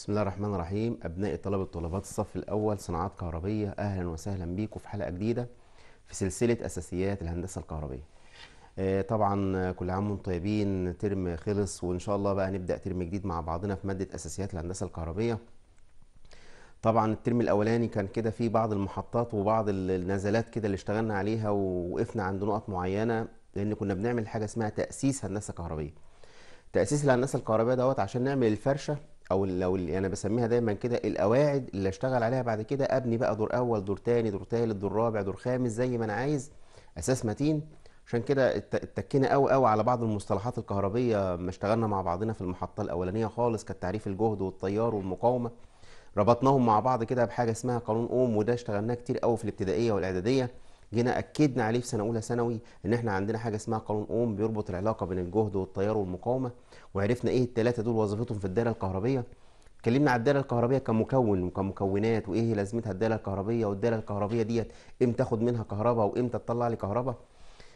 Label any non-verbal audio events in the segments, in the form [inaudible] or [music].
بسم الله الرحمن الرحيم أبناء طلبة طلبات الصف الأول صناعات كهربية أهلا وسهلا بيكم في حلقة جديدة في سلسلة أساسيات الهندسة الكهربية آه، طبعا كل عام وانتم طيبين ترم خلص وإن شاء الله بقى نبدأ ترم جديد مع بعضنا في مادة أساسيات الهندسة الكهربية طبعا الترم الأولاني كان كده في بعض المحطات وبعض النزلات كده اللي اشتغلنا عليها ووقفنا عند نقط معينة لأن كنا بنعمل حاجة اسمها تأسيس هندسة كهربية تأسيس الهندسة الكهربية دوت عشان نعمل الفرشة او لو انا يعني بسميها دايما كده القواعد اللي اشتغل عليها بعد كده ابني بقى دور اول دور تاني دور تالت دور رابع دور خامس زي ما انا عايز اساس متين عشان كده اتكينا قوي قوي على بعض المصطلحات الكهربيه ما اشتغلنا مع بعضنا في المحطه الاولانيه خالص كانت تعريف الجهد والتيار والمقاومه ربطناهم مع بعض كده بحاجه اسمها قانون اوم وده اشتغلناه كتير قوي في الابتدائيه والاعداديه جينا اكدنا عليه في سنه اولى ثانوي ان احنا عندنا حاجه اسمها قانون اوم بيربط العلاقه بين الجهد والتيار والمقاومه وعرفنا ايه الثلاثه دول وظيفتهم في الداله الكهربيه اتكلمنا على الداله الكهربيه كمكون وكمكونات وايه لازمتها الداله الكهربيه والداله الكهربيه ديت امتى اخد منها كهرباء وامتى تطلع لي كهرباء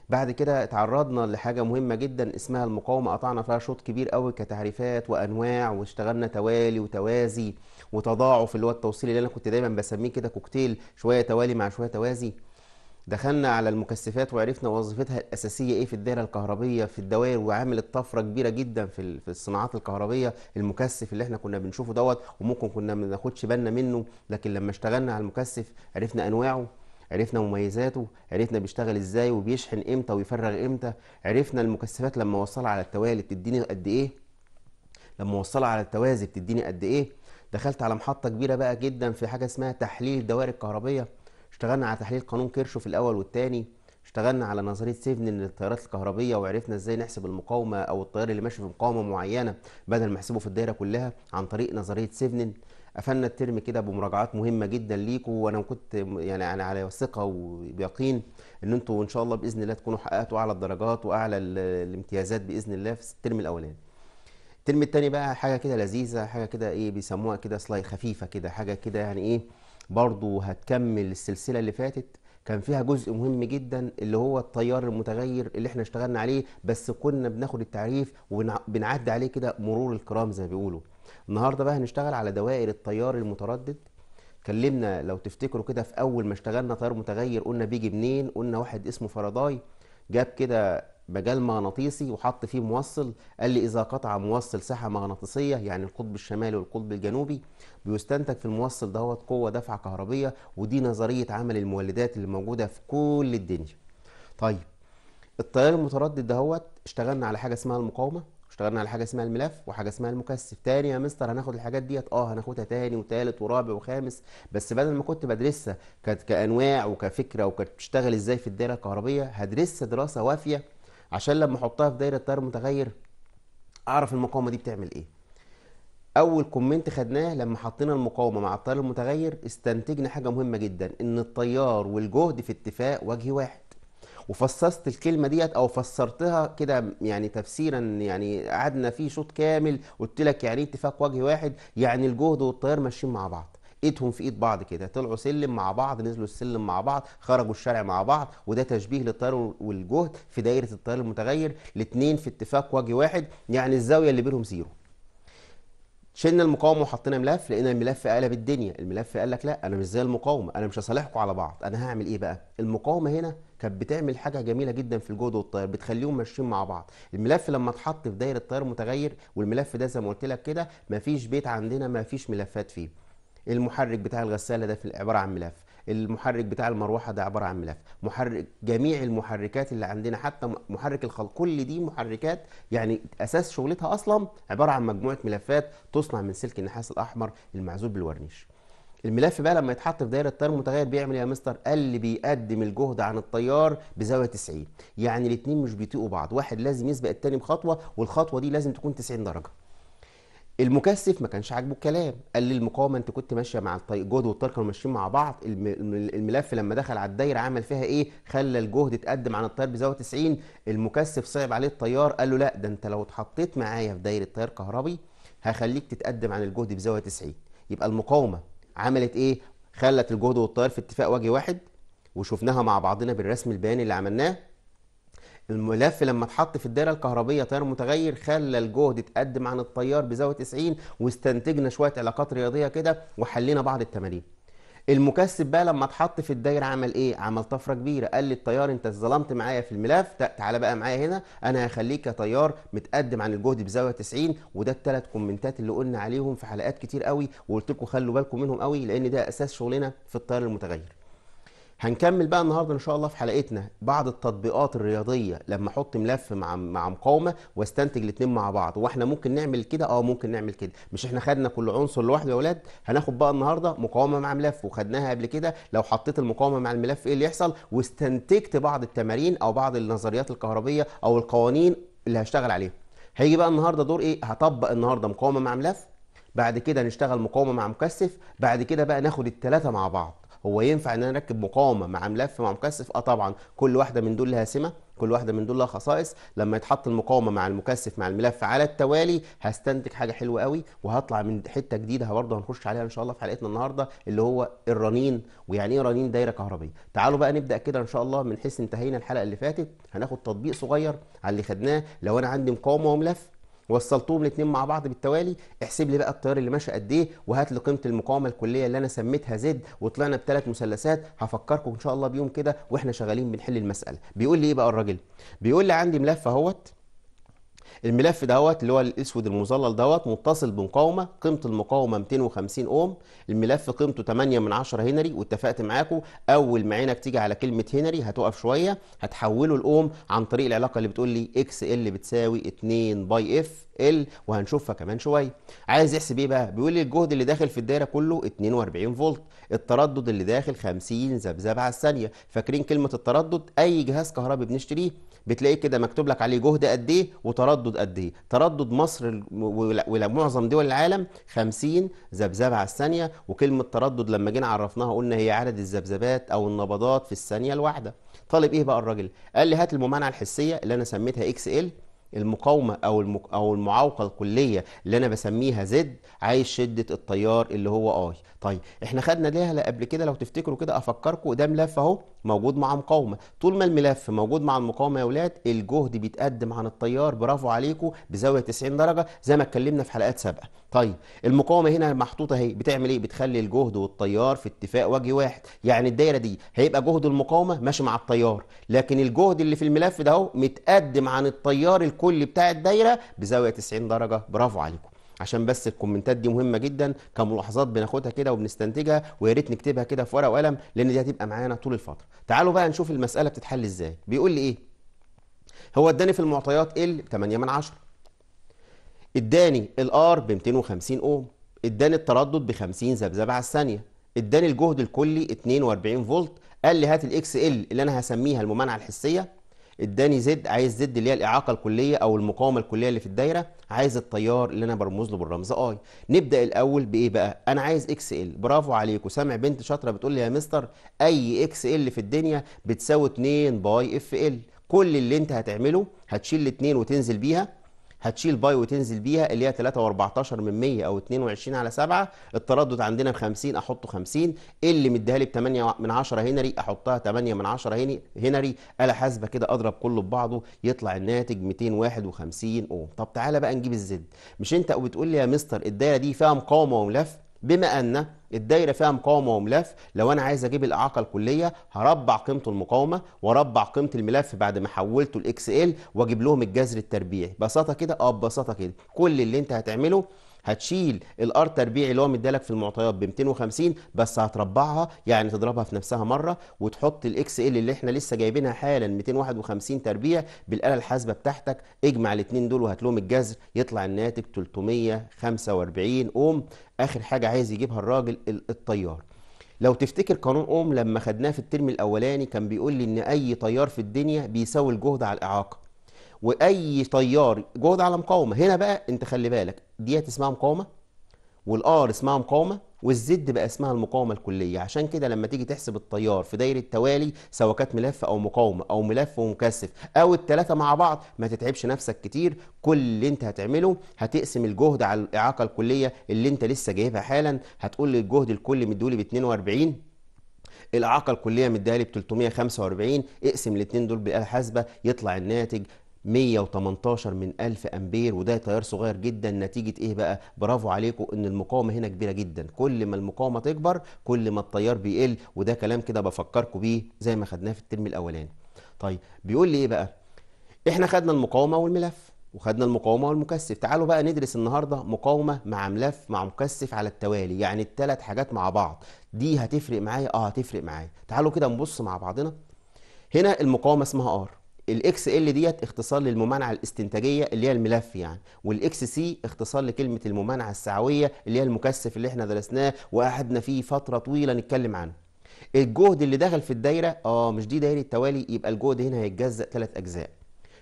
بعد كده اتعرضنا لحاجه مهمه جدا اسمها المقاومه قطعنا فيها شوط كبير قوي كتعريفات وانواع واشتغلنا توالي وتوازي وتضاعف اللي هو التوصيل اللي انا كنت دايما بسميه كده كوكتيل شويه توالي مع شويه توازي دخلنا على المكثفات وعرفنا وظيفتها الاساسيه ايه في الدائره الكهربيه في الدوائر وعملت طفره كبيره جدا في في الصناعات الكهربيه المكثف اللي احنا كنا بنشوفه دوت وممكن كنا ما ناخدش بالنا منه لكن لما اشتغلنا على المكثف عرفنا انواعه عرفنا مميزاته عرفنا بيشتغل ازاي وبيشحن امتى ويفرغ امتى عرفنا المكثفات لما اوصلها على التوالي بتديني قد ايه لما اوصلها على التوازي بتديني قد ايه دخلت على محطه كبيره بقى جدا في حاجه اسمها تحليل الدوائر الكهربيه اشتغلنا على تحليل قانون في الاول والثاني اشتغلنا على نظريه سيفن للتيارات الكهربيه وعرفنا ازاي نحسب المقاومه او التيار اللي ماشي في مقاومه معينه بدل ما احسبه في الدايره كلها عن طريق نظريه سيفنن قفلنا الترم كده بمراجعات مهمه جدا ليكم وانا كنت يعني على على ثقه وبيقين ان انتوا ان شاء الله باذن الله تكونوا حققتوا اعلى الدرجات واعلى الامتيازات باذن الله في الترم الاولاني الترم الثاني بقى حاجه كده لذيذه حاجه كده ايه بيسموها كده سلاي خفيفه كده حاجه كده يعني ايه برضو هتكمل السلسله اللي فاتت كان فيها جزء مهم جدا اللي هو التيار المتغير اللي احنا اشتغلنا عليه بس كنا بناخد التعريف وبنعدي عليه كده مرور الكرام زي ما بيقولوا النهارده بقى هنشتغل على دوائر التيار المتردد كلمنا لو تفتكروا كده في اول ما اشتغلنا تيار متغير قلنا بيجي منين قلنا واحد اسمه فرضاي جاب كده مجال مغناطيسي وحط فيه موصل قال لي إذا قطع موصل ساحة مغناطيسية يعني القطب الشمالي والقطب الجنوبي بيستنتج في الموصل دوت قوة دفعة كهربية ودي نظرية عمل المولدات اللي موجودة في كل الدنيا. طيب التيار المتردد دهوت اشتغلنا على حاجة اسمها المقاومة اشتغلنا على حاجة اسمها الملف وحاجة اسمها المكثف تاني يا مستر هناخد الحاجات ديت اه هناخدها تاني وتالت ورابع وخامس بس بدل ما كنت بدرسها كانت كأنواع وكفكرة وكانت بتشتغل ازاي في الدائرة الكهربية هدرسها دراسة وافية عشان لما احطها في دايره التيار المتغير اعرف المقاومه دي بتعمل ايه اول كومنت خدناه لما حطينا المقاومه مع التيار المتغير استنتجنا حاجه مهمه جدا ان التيار والجهد في اتفاق وجه واحد وفصصت الكلمه ديت او فسرتها كده يعني تفسيرا يعني قعدنا فيه شوط كامل قلت لك يعني ايه اتفاق وجه واحد يعني الجهد والتيار ماشيين مع بعض ايدهم في ايد بعض كده طلعوا سلم مع بعض نزلوا السلم مع بعض خرجوا الشارع مع بعض وده تشبيه للتيار والجهد في دايره التيار المتغير الاثنين في اتفاق وجه واحد يعني الزاويه اللي بينهم زيرو شلنا المقاومه وحطينا ملف لقينا الملف قلب الدنيا الملف قال لك لا انا مش زي المقاومه انا مش هصالحكم على بعض انا هعمل ايه بقى المقاومه هنا كانت بتعمل حاجه جميله جدا في الجهد والتيار بتخليهم ماشيين مع بعض الملف لما اتحط في دايره تيار المتغير والملف ده زي ما قلت لك كده مفيش بيت عندنا مفيش ملفات فيه المحرك بتاع الغساله ده في عباره عن ملف المحرك بتاع المروحه ده عباره عن ملف محرك جميع المحركات اللي عندنا حتى محرك الخلق كل دي محركات يعني اساس شغلتها اصلا عباره عن مجموعه ملفات تصنع من سلك النحاس الاحمر المعزول بالورنيش الملف بقى لما يتحط في دايره التيار المتغير بيعمل إيه يا مستر اللي بيقدم الجهد عن التيار بزاويه 90 يعني الاثنين مش بيطيقوا بعض واحد لازم يسبق الثاني بخطوه والخطوه دي لازم تكون 90 درجه المكثف ما كانش عاجبه الكلام قال للمقاومه انت كنت ماشيه مع الطريق جهد والطريق كانوا ماشيين مع بعض الملف لما دخل على الدايره عمل فيها ايه خلى الجهد اتقدم عن الطيار بزاويه 90 المكثف صعب عليه الطيار قال له لا ده انت لو اتحطيت معايا في دايره طيار كهربي هخليك تتقدم عن الجهد بزاويه 90 يبقى المقاومه عملت ايه خلت الجهد والطيار في اتفاق وجه واحد وشفناها مع بعضنا بالرسم البياني اللي عملناه الملف لما اتحط في الدائره الكهربيه تيار متغير خلى الجهد اتقدم عن التيار بزاويه 90 واستنتجنا شويه علاقات رياضيه كده وحلينا بعض التمارين المكثف بقى لما اتحط في الدايره عمل ايه عمل طفره كبيره قال لي التيار انت اتظلمت معايا في الملف تعالى بقى معايا هنا انا هخليك يا تيار متقدم عن الجهد بزاويه 90 وده الثلاث كومنتات اللي قلنا عليهم في حلقات كتير قوي وقلت لكم خلوا بالكم منهم قوي لان ده اساس شغلنا في التيار المتغير هنكمل بقى النهارده ان شاء الله في حلقتنا بعض التطبيقات الرياضيه لما احط ملف مع مع مقاومه واستنتج الاثنين مع بعض واحنا ممكن نعمل كده اه ممكن نعمل كده مش احنا خدنا كل عنصر لوحده يا اولاد هناخد بقى النهارده مقاومه مع ملف وخدناها قبل كده لو حطيت المقاومه مع الملف ايه اللي يحصل واستنتجت بعض التمارين او بعض النظريات الكهربيه او القوانين اللي هشتغل عليها هيجي بقى النهارده دور ايه هطبق النهارده مقاومه مع ملف بعد كده نشتغل مقاومه مع مكثف بعد كده بقى ناخد الثلاثه مع بعض هو ينفع ان انا اركب مقاومه مع ملف مع مكثف اه طبعا كل واحده من دول لها سمه كل واحده من دول لها خصائص لما يتحط المقاومه مع المكثف مع الملف على التوالي هستنتج حاجه حلوه قوي وهطلع من حته جديده برضه هنخش عليها ان شاء الله في حلقتنا النهارده اللي هو الرنين ويعني ايه رنين دايره كهربيه تعالوا بقى نبدا كده ان شاء الله من حيث انتهينا الحلقه اللي فاتت هناخد تطبيق صغير على اللي خدناه لو انا عندي مقاومه وملف وصلتهم الاثنين مع بعض بالتوالي احسب لي بقى التيار اللي ماشي قد ايه وهات لي قيمه المقاومه الكليه اللي انا سميتها زد وطلعنا بثلاث مثلثات هفكركم ان شاء الله بيهم كده واحنا شغالين بنحل المساله بيقول لي ايه بقى الراجل بيقول لي عندي ملف اهوت الملف دوت اللي هو الاسود المظلل دوت متصل بمقاومه قيمه المقاومه 250 اوم الملف قيمته 8 من 10 هنري واتفقت معاكم اول ما عينك تيجي على كلمه هنري هتقف شويه هتحوله لاوم عن طريق العلاقه اللي بتقول لي اكس ال بتساوي 2 باي اف ال وهنشوفها كمان شويه عايز يحسب ايه بقى بيقول لي الجهد اللي داخل في الدايره كله 42 فولت التردد اللي داخل 50 ذبذبه على الثانيه فاكرين كلمه التردد اي جهاز كهربي بنشتريه بتلاقيه كده مكتوب لك عليه جهد قد ايه وتردد قد ايه تردد مصر ومعظم دول العالم 50 ذبذبه على الثانيه وكلمه تردد لما جينا عرفناها قلنا هي عدد الذبذبات او النبضات في الثانيه الواحده طالب ايه بقى الراجل قال لي هات الممانعه الحسيه اللي انا سميتها اكس ال المقاومة أو المك... أو المعوقة الكلية اللي أنا بسميها زد عايز شدة التيار اللي هو آي طيب إحنا خدنا ليها قبل كده لو تفتكروا كده أفكركم ده ملف أهو موجود مع مقاومه طول ما الملف موجود مع المقاومه يا ولاد الجهد بيتقدم عن التيار برافو عليكم بزاويه 90 درجه زي ما اتكلمنا في حلقات سابقه طيب المقاومه هنا محطوطه اهي بتعمل ايه بتخلي الجهد والتيار في اتفاق وجه واحد يعني الدايره دي هيبقى جهد المقاومه ماشي مع التيار لكن الجهد اللي في الملف ده اهو متقدم عن التيار الكلي بتاع الدايره بزاويه 90 درجه برافو عليكم عشان بس الكومنتات دي مهمه جدا كملاحظات بناخدها كده وبنستنتجها ويا ريت نكتبها كده في ورقه وقلم لان دي هتبقى معانا طول الفتره تعالوا بقى نشوف المساله بتتحل ازاي بيقول لي ايه هو اداني في المعطيات ال 8 من 10 اداني الار ب 250 اوم اداني التردد ب 50 ذبذبه على الثانيه اداني الجهد الكلي 42 فولت قال لي هات الاكس ال اللي انا هسميها الممانعه الحسيه اداني زد عايز زد اللي هي الاعاقه الكليه او المقاومه الكليه اللي في الدايره عايز التيار اللي انا برمز له بالرمز اي آه. نبدا الاول بايه بقى انا عايز اكس ال برافو عليك وسامع بنت شاطره بتقول لي يا مستر اي اكس ال في الدنيا بتساوي 2 باي اف ال كل اللي انت هتعمله هتشيل 2 وتنزل بيها هتشيل باي وتنزل بيها اللي هي 3 و14 من 100 او 22 على 7 التردد عندنا ب 50 احطه 50 اللي مديها لي ب 8 من 10 هنري احطها 8 من 10 هنري الا حاسبه كده اضرب كله ببعضه يطلع الناتج 251 اوم طب تعالى بقى نجيب الزد مش انت وبتقول لي يا مستر الدايره دي فيها مقاومه وملف بما ان الدايره فيها مقاومه وملف لو انا عايز اجيب الاعاقه الكليه هربع قيمه المقاومه واربع قيمه الملف بعد ما حولته لاكس ال واجيب لهم الجذر التربيعي ببساطه كده اه ببساطه كده كل اللي انت هتعمله هتشيل الار تربيعي اللي هو مديلك في المعطيات ب 250 بس هتربعها يعني تضربها في نفسها مره وتحط الاكس ال اللي احنا لسه جايبينها حالا 251 تربيع بالاله الحاسبه بتاعتك اجمع الاثنين دول وهتلوم الجذر يطلع الناتج 345 اوم اخر حاجه عايز يجيبها الراجل التيار لو تفتكر قانون اوم لما خدناه في الترم الاولاني كان بيقول لي ان اي تيار في الدنيا بيساوي الجهد على الاعاقه واي طيار جهد على مقاومه هنا بقى انت خلي بالك ديت اسمها مقاومه والار اسمها مقاومه والزد بقى اسمها المقاومه الكليه عشان كده لما تيجي تحسب التيار في دايره توالي سواء كانت ملف او مقاومه او ملف ومكثف او الثلاثه مع بعض ما تتعبش نفسك كتير كل اللي انت هتعمله هتقسم الجهد على الاعاقه الكليه اللي انت لسه جايبها حالا هتقول لي الجهد الكلي مديهولي ب 42 الاعاقه الكليه مديها لي ب 345 اقسم الاثنين دول بالاله حاسبه يطلع الناتج 118 من 1000 امبير وده تيار صغير جدا نتيجه ايه بقى برافو عليكم ان المقاومه هنا كبيره جدا كل ما المقاومه تكبر كل ما التيار بيقل وده كلام كده بفكركم بيه زي ما خدناه في الترم الاولاني طيب بيقول لي ايه بقى احنا خدنا المقاومه والملف وخدنا المقاومه والمكثف تعالوا بقى ندرس النهارده مقاومه مع ملف مع مكثف على التوالي يعني الثلاث حاجات مع بعض دي هتفرق معايا اه هتفرق معايا تعالوا كده نبص مع بعضنا هنا المقاومه اسمها ار الاكس ال ديت اختصار للممانعه الاستنتاجيه اللي هي الملف يعني والاكس سي اختصار لكلمه الممانعه السعويه اللي هي المكثف اللي احنا درسناه وقعدنا فيه فتره طويله نتكلم عنه الجهد اللي دخل في الدايره اه مش دي دايره توالي يبقى الجهد هنا هيتجزا ثلاث اجزاء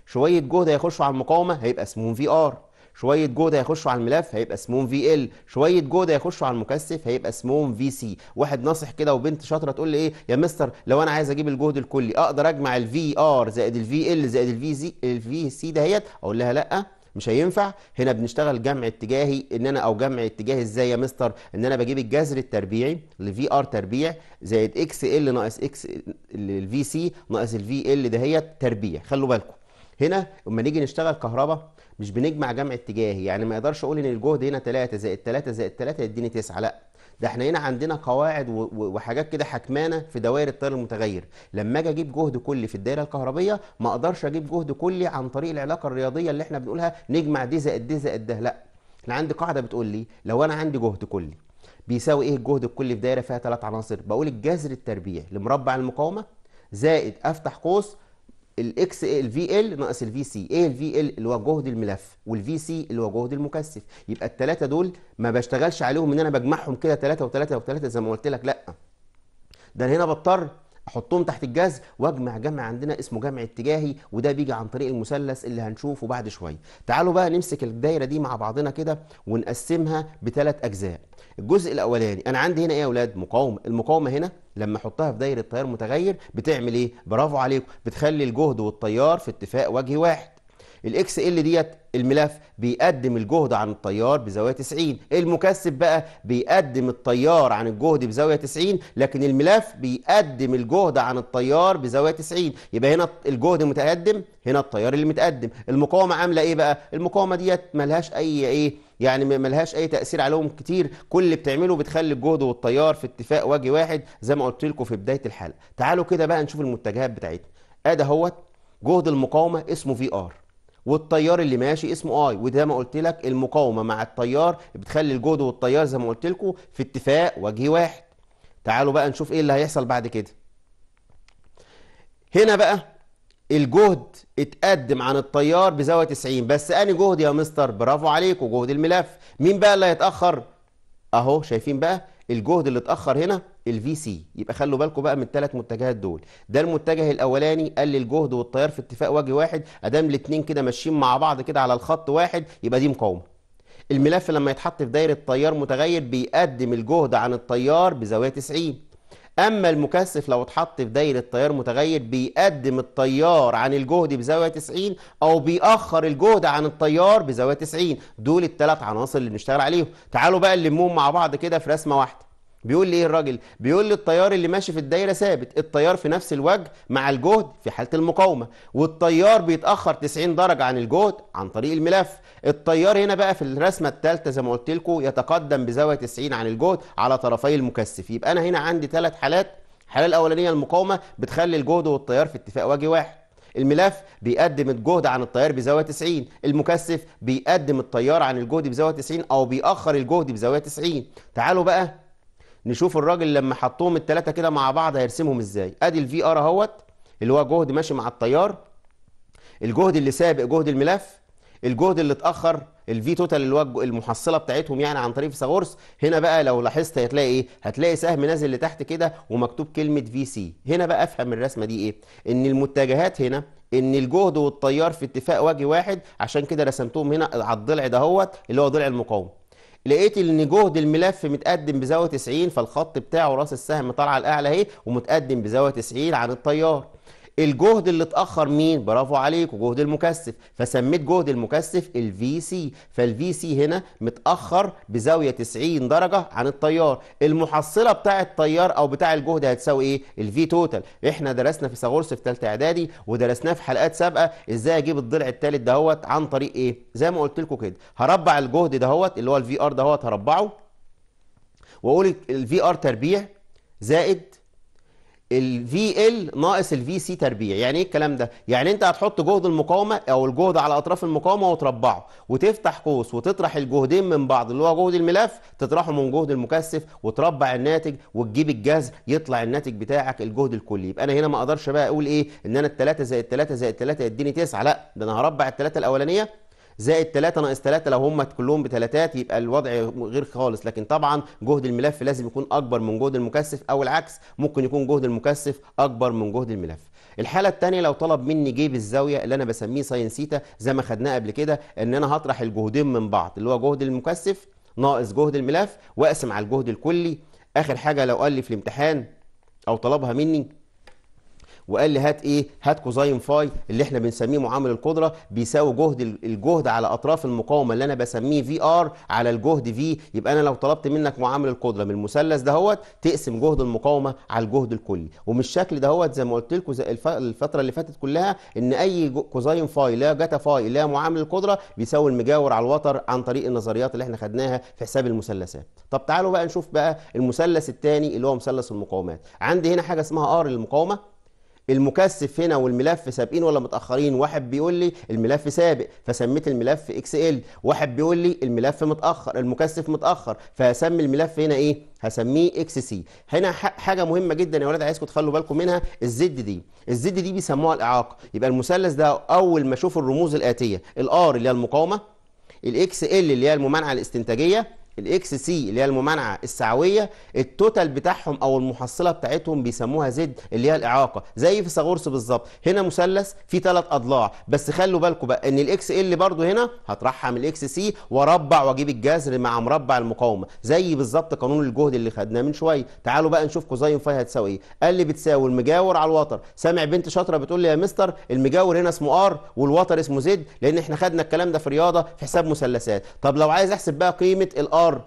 شويه جهد هيخشوا على المقاومه هيبقى اسمهم في ار شويه جهد هيخشوا على الملف هيبقى اسمهم في ال شويه جهد هيخشوا على المكثف هيبقى اسمهم في سي واحد ناصح كده وبنت شاطره تقول لي ايه يا مستر لو انا عايز اجيب الجهد الكلي اقدر اجمع الفي ار زائد الفي ال زائد الفي سي الفي سي دهيت اقول لها لا مش هينفع هنا بنشتغل جمع اتجاهي ان انا او جمع اتجاهي ازاي يا مستر ان انا بجيب الجذر التربيعي لفي ار تربيع زائد اكس ال ناقص اكس الفي سي ناقص الفي ال دهيت تربيع خلوا بالكم هنا اما نيجي نشتغل كهرباء مش بنجمع جمع اتجاهي يعني ما اقدرش اقول ان الجهد هنا 3 زائد 3 زائد 3 يديني 9 لا ده احنا هنا عندنا قواعد وحاجات كده حكمانه في دوائر التيار المتغير لما اجي اجيب جهد كلي في الدائره الكهربيه ما اقدرش اجيب جهد كلي عن طريق العلاقه الرياضيه اللي احنا بنقولها نجمع دي زائد دي زائد ده لا انا عندي قاعده بتقول لي لو انا عندي جهد كلي بيساوي ايه الجهد الكلي في دايره فيها ثلاث عناصر بقول الجذر التربيعي لمربع المقاومه زائد افتح قوس الاكس الفي ال ناقص الفي سي ايه الفي ال اللي هو جهد الملف والفي سي اللي هو جهد المكثف يبقى الثلاثه دول ما بشتغلش عليهم ان انا بجمعهم كده ثلاثه وثلاثه وثلاثه زي ما قلت لك لا ده انا هنا بضطر احطهم تحت الجذر واجمع جمع عندنا اسمه جمع اتجاهي وده بيجي عن طريق المثلث اللي هنشوفه بعد شويه تعالوا بقى نمسك الدايره دي مع بعضنا كده ونقسمها بثلاث اجزاء الجزء الاولاني انا عندي هنا ايه يا اولاد مقاومه المقاومه هنا لما احطها في دايره تيار متغير بتعمل ايه برافو عليكم بتخلي الجهد والتيار في اتفاق وجه واحد الاكس ال ديت الملف بيقدم الجهد عن التيار بزاويه 90 المكثف بقى بيقدم التيار عن الجهد بزاويه 90 لكن الملف بيقدم الجهد عن التيار بزاويه 90 يبقى هنا الجهد متقدم هنا التيار اللي متقدم المقاومه عامله ايه بقى المقاومه ديت ملهاش اي ايه يعني ملهاش اي تاثير عليهم كتير كل اللي بتعمله بتخلي الجهد والتيار في اتفاق وجه واحد زي ما قلت لكم في بدايه الحلقه تعالوا كده بقى نشوف المتجهات بتاعتنا ادي اهوت جهد المقاومه اسمه في ار والتيار اللي ماشي اسمه اي وده ما قلت لك المقاومه مع التيار بتخلي الجهد والتيار زي ما قلت لكم في اتفاق وجه واحد تعالوا بقى نشوف ايه اللي هيحصل بعد كده هنا بقى الجهد اتقدم عن الطيار بزاوية 90 بس أني جهد يا مستر برافو عليك وجهد الملف مين بقى اللي هيتأخر أهو شايفين بقى الجهد اللي اتأخر هنا الفي سي يبقى خلوا بالكم بقى من الثلاث متجهات دول ده المتجه الأولاني قال لي الجهد والتيار في اتفاق وجه واحد أدام الاثنين كده ماشيين مع بعض كده على الخط واحد يبقى دي مقاومة الملف لما يتحط في دايرة تيار متغير بيقدم الجهد عن التيار بزاوية 90 أما المكثف لو اتحط في دايرة تيار متغير بيقدم التيار عن الجهد بزاوية 90 أو بيأخر الجهد عن التيار بزاوية 90 دول الثلاث عناصر اللي بنشتغل عليهم تعالوا بقى نلمهم مع بعض كده في رسمة واحدة بيقول لي ايه الراجل بيقول لي الطيار اللي ماشي في الدايره ثابت الطيار في نفس الوجه مع الجهد في حاله المقاومه والطيار بيتاخر 90 درجه عن الجهد عن طريق الملف الطيار هنا بقى في الرسمه الثالثه زي ما قلت لكم يتقدم بزاويه 90 عن الجهد على طرفي المكثف يبقى انا هنا عندي ثلاث حالات الحاله الاولانيه المقاومه بتخلي الجهد والطيار في اتفاق وجه واحد الملف بيقدم الجهد عن الطيار بزاويه 90 المكثف بيقدم الطيار عن الجهد بزاويه 90 او بيأخر الجهد بزاويه 90 تعالوا بقى نشوف الراجل لما حطهم التلاتة كده مع بعض هيرسمهم ازاي ادي الفي ار اهوت اللي هو جهد ماشي مع التيار الجهد اللي سابق جهد الملف الجهد اللي اتاخر الفي توتال اللي هو المحصله بتاعتهم يعني عن طريق فيثاغورس هنا بقى لو لاحظت هتلاقي ايه هتلاقي سهم نازل لتحت كده ومكتوب كلمه في سي هنا بقى افهم الرسمه دي ايه ان المتجهات هنا ان الجهد والتيار في اتفاق وجه واحد عشان كده رسمتهم هنا على الضلع دهوت اللي هو ضلع المقاومه لقيت ان جهد الملف متقدم بزاويه 90 فالخط بتاعه راس السهم طالعه الاعلى اهي ومتقدم بزاويه 90 عن التيار الجهد اللي اتاخر مين برافو عليك جهد المكثف فسميت جهد المكثف الفي سي فالفي سي هنا متاخر بزاويه 90 درجه عن التيار المحصله بتاع التيار او بتاع الجهد هتساوي ايه الفي توتال احنا درسنا فيثاغورس في ثالثه اعدادي ودرسناه في حلقات سابقه ازاي اجيب الضلع الثالث دهوت عن طريق ايه زي ما قلت لكم كده هربع الجهد دهوت اللي هو الفي ار دهوت هربعه واقول الفي ار تربيع زائد الفي ال ناقص الفي سي تربيع يعني ايه الكلام ده يعني انت هتحط جهد المقاومه او الجهد على اطراف المقاومه وتربعه وتفتح قوس وتطرح الجهدين من بعض اللي هو جهد الملف تطرحه من جهد المكثف وتربع الناتج وتجيب الجذر يطلع الناتج بتاعك الجهد الكلي يبقى انا هنا ما اقدرش بقى اقول ايه ان انا الثلاثه زائد الثلاثه زائد الثلاثه يديني 9 لا ده انا هربع الثلاثه الاولانيه زائد 3 ناقص 3 لو هم كلهم بثلاثات يبقى الوضع غير خالص لكن طبعا جهد الملف لازم يكون اكبر من جهد المكثف او العكس ممكن يكون جهد المكثف اكبر من جهد الملف الحاله الثانيه لو طلب مني جيب الزاويه اللي انا بسميه ساين سيتا زي ما خدناه قبل كده ان انا هطرح الجهدين من بعض اللي هو جهد المكثف ناقص جهد الملف واقسم على الجهد الكلي اخر حاجه لو قال لي في الامتحان او طلبها مني وقال لي هات ايه هات كوزاين فاي اللي احنا بنسميه معامل القدره بيساوي جهد الجهد على اطراف المقاومه اللي انا بسميه في ار على الجهد في يبقى انا لو طلبت منك معامل القدره من المثلث دهوت تقسم جهد المقاومه على الجهد الكلي ومش الشكل دهوت زي ما قلت لكم الفتره اللي فاتت كلها ان اي كوزاين فاي لا جتا فاي لا معامل القدره بيساوي المجاور على الوتر عن طريق النظريات اللي احنا خدناها في حساب المثلثات طب تعالوا بقى نشوف بقى المثلث الثاني اللي هو مثلث المقاومات عندي هنا حاجه اسمها ار للمقاومه المكثف هنا والملف سابقين ولا متاخرين واحد بيقول لي الملف سابق فسميت الملف اكس ال واحد بيقول لي الملف متاخر المكثف متاخر فهسمي الملف هنا ايه هسميه اكس سي هنا حاجه مهمه جدا يا ولاد عايزكم تخلوا بالكم منها الزد دي الزد دي بيسموها الاعاقه يبقى المثلث ده اول ما اشوف الرموز الاتيه الار اللي هي المقاومه الاكس ال اللي هي الممانعه الاستنتاجيه الاكس سي اللي هي الممانعه السعويه التوتال بتاعهم او المحصله بتاعتهم بيسموها زد اللي هي الاعاقه زي في فيثاغورس بالظبط هنا مثلث فيه ثلاث اضلاع بس خلوا بالكم بقى ان الاكس ال برضو هنا هترحم الاكس سي واربع واجيب الجذر مع مربع المقاومه زي بالظبط قانون الجهد اللي خدناه من شويه تعالوا بقى نشوف كوزين فاي هتساوي ايه قال لي بتساوي المجاور على الوتر سامع بنت شاطره بتقول لي يا مستر المجاور هنا اسمه ار والوتر اسمه زد لان احنا خدنا الكلام ده في رياضه في حساب مثلثات طب لو عايز احسب بقى قيمه الار ار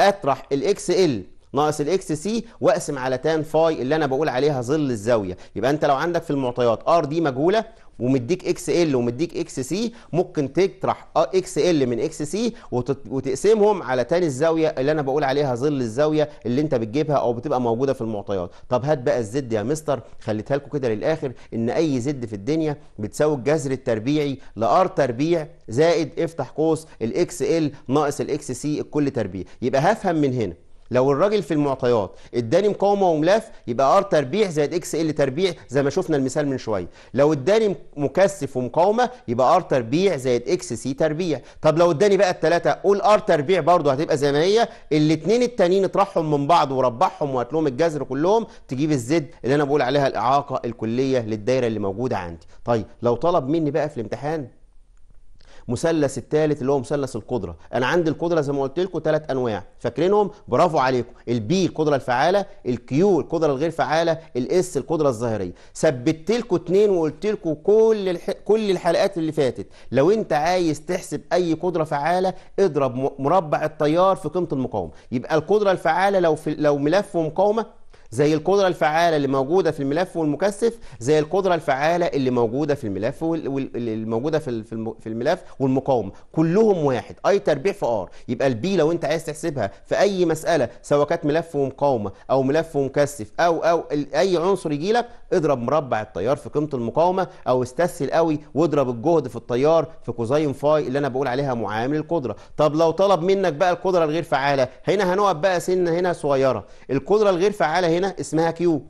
اطرح الاكس ال ناقص الاكس سي واقسم على تان فاي اللي انا بقول عليها ظل الزاويه يبقى انت لو عندك في المعطيات ار دي مجهوله ومديك اكس ال ومديك اكس سي ممكن تطرح اكس آه ال من اكس سي وتقسمهم على تان الزاويه اللي انا بقول عليها ظل الزاويه اللي انت بتجيبها او بتبقى موجوده في المعطيات طب هات بقى الزد يا مستر خليتها لكم كده للاخر ان اي زد في الدنيا بتساوي الجذر التربيعي لار تربيع زائد افتح قوس الاكس ال ناقص الاكس سي الكل تربيع يبقى هفهم من هنا لو الراجل في المعطيات اداني مقاومه وملف يبقى ار تربيع زائد اكس ال تربيع زي ما شفنا المثال من شويه لو اداني مكثف ومقاومه يبقى ار تربيع زائد اكس سي تربيع طب لو اداني بقى الثلاثه قول ار تربيع برضه هتبقى زي ما هي الاثنين التانيين اطرحهم من بعض وربحهم وهات لهم الجذر كلهم تجيب الزد اللي انا بقول عليها الاعاقه الكليه للدايره اللي موجوده عندي طيب لو طلب مني بقى في الامتحان المثلث الثالث اللي هو مثلث القدره انا عندي القدره زي ما قلت لكم ثلاث انواع فاكرينهم برافو عليكم البي القدره الفعاله الكيو القدره الغير فعاله الاس القدره الظاهريه ثبتت لكم اثنين وقلت لكم كل الح... كل الحلقات اللي فاتت لو انت عايز تحسب اي قدره فعاله اضرب مربع التيار في قيمه المقاومه يبقى القدره الفعاله لو في... لو ملف ومقاومه زي القدرة الفعالة اللي موجودة في الملف والمكثف زي القدرة الفعالة اللي موجودة في الملف والموجودة في في الملف والمقاومة كلهم واحد اي تربيع في ار يبقى البي لو انت عايز تحسبها في اي مسألة سواء كانت ملف ومقاومة او ملف ومكثف او او اي عنصر يجي لك اضرب مربع التيار في قيمة المقاومة او استسهل قوي واضرب الجهد في التيار في كوزين فاي اللي انا بقول عليها معامل القدرة طب لو طلب منك بقى القدرة الغير فعالة هنا هنقف بقى سنة هنا صغيرة القدرة الغير فعالة هنا هنا اسمها كيو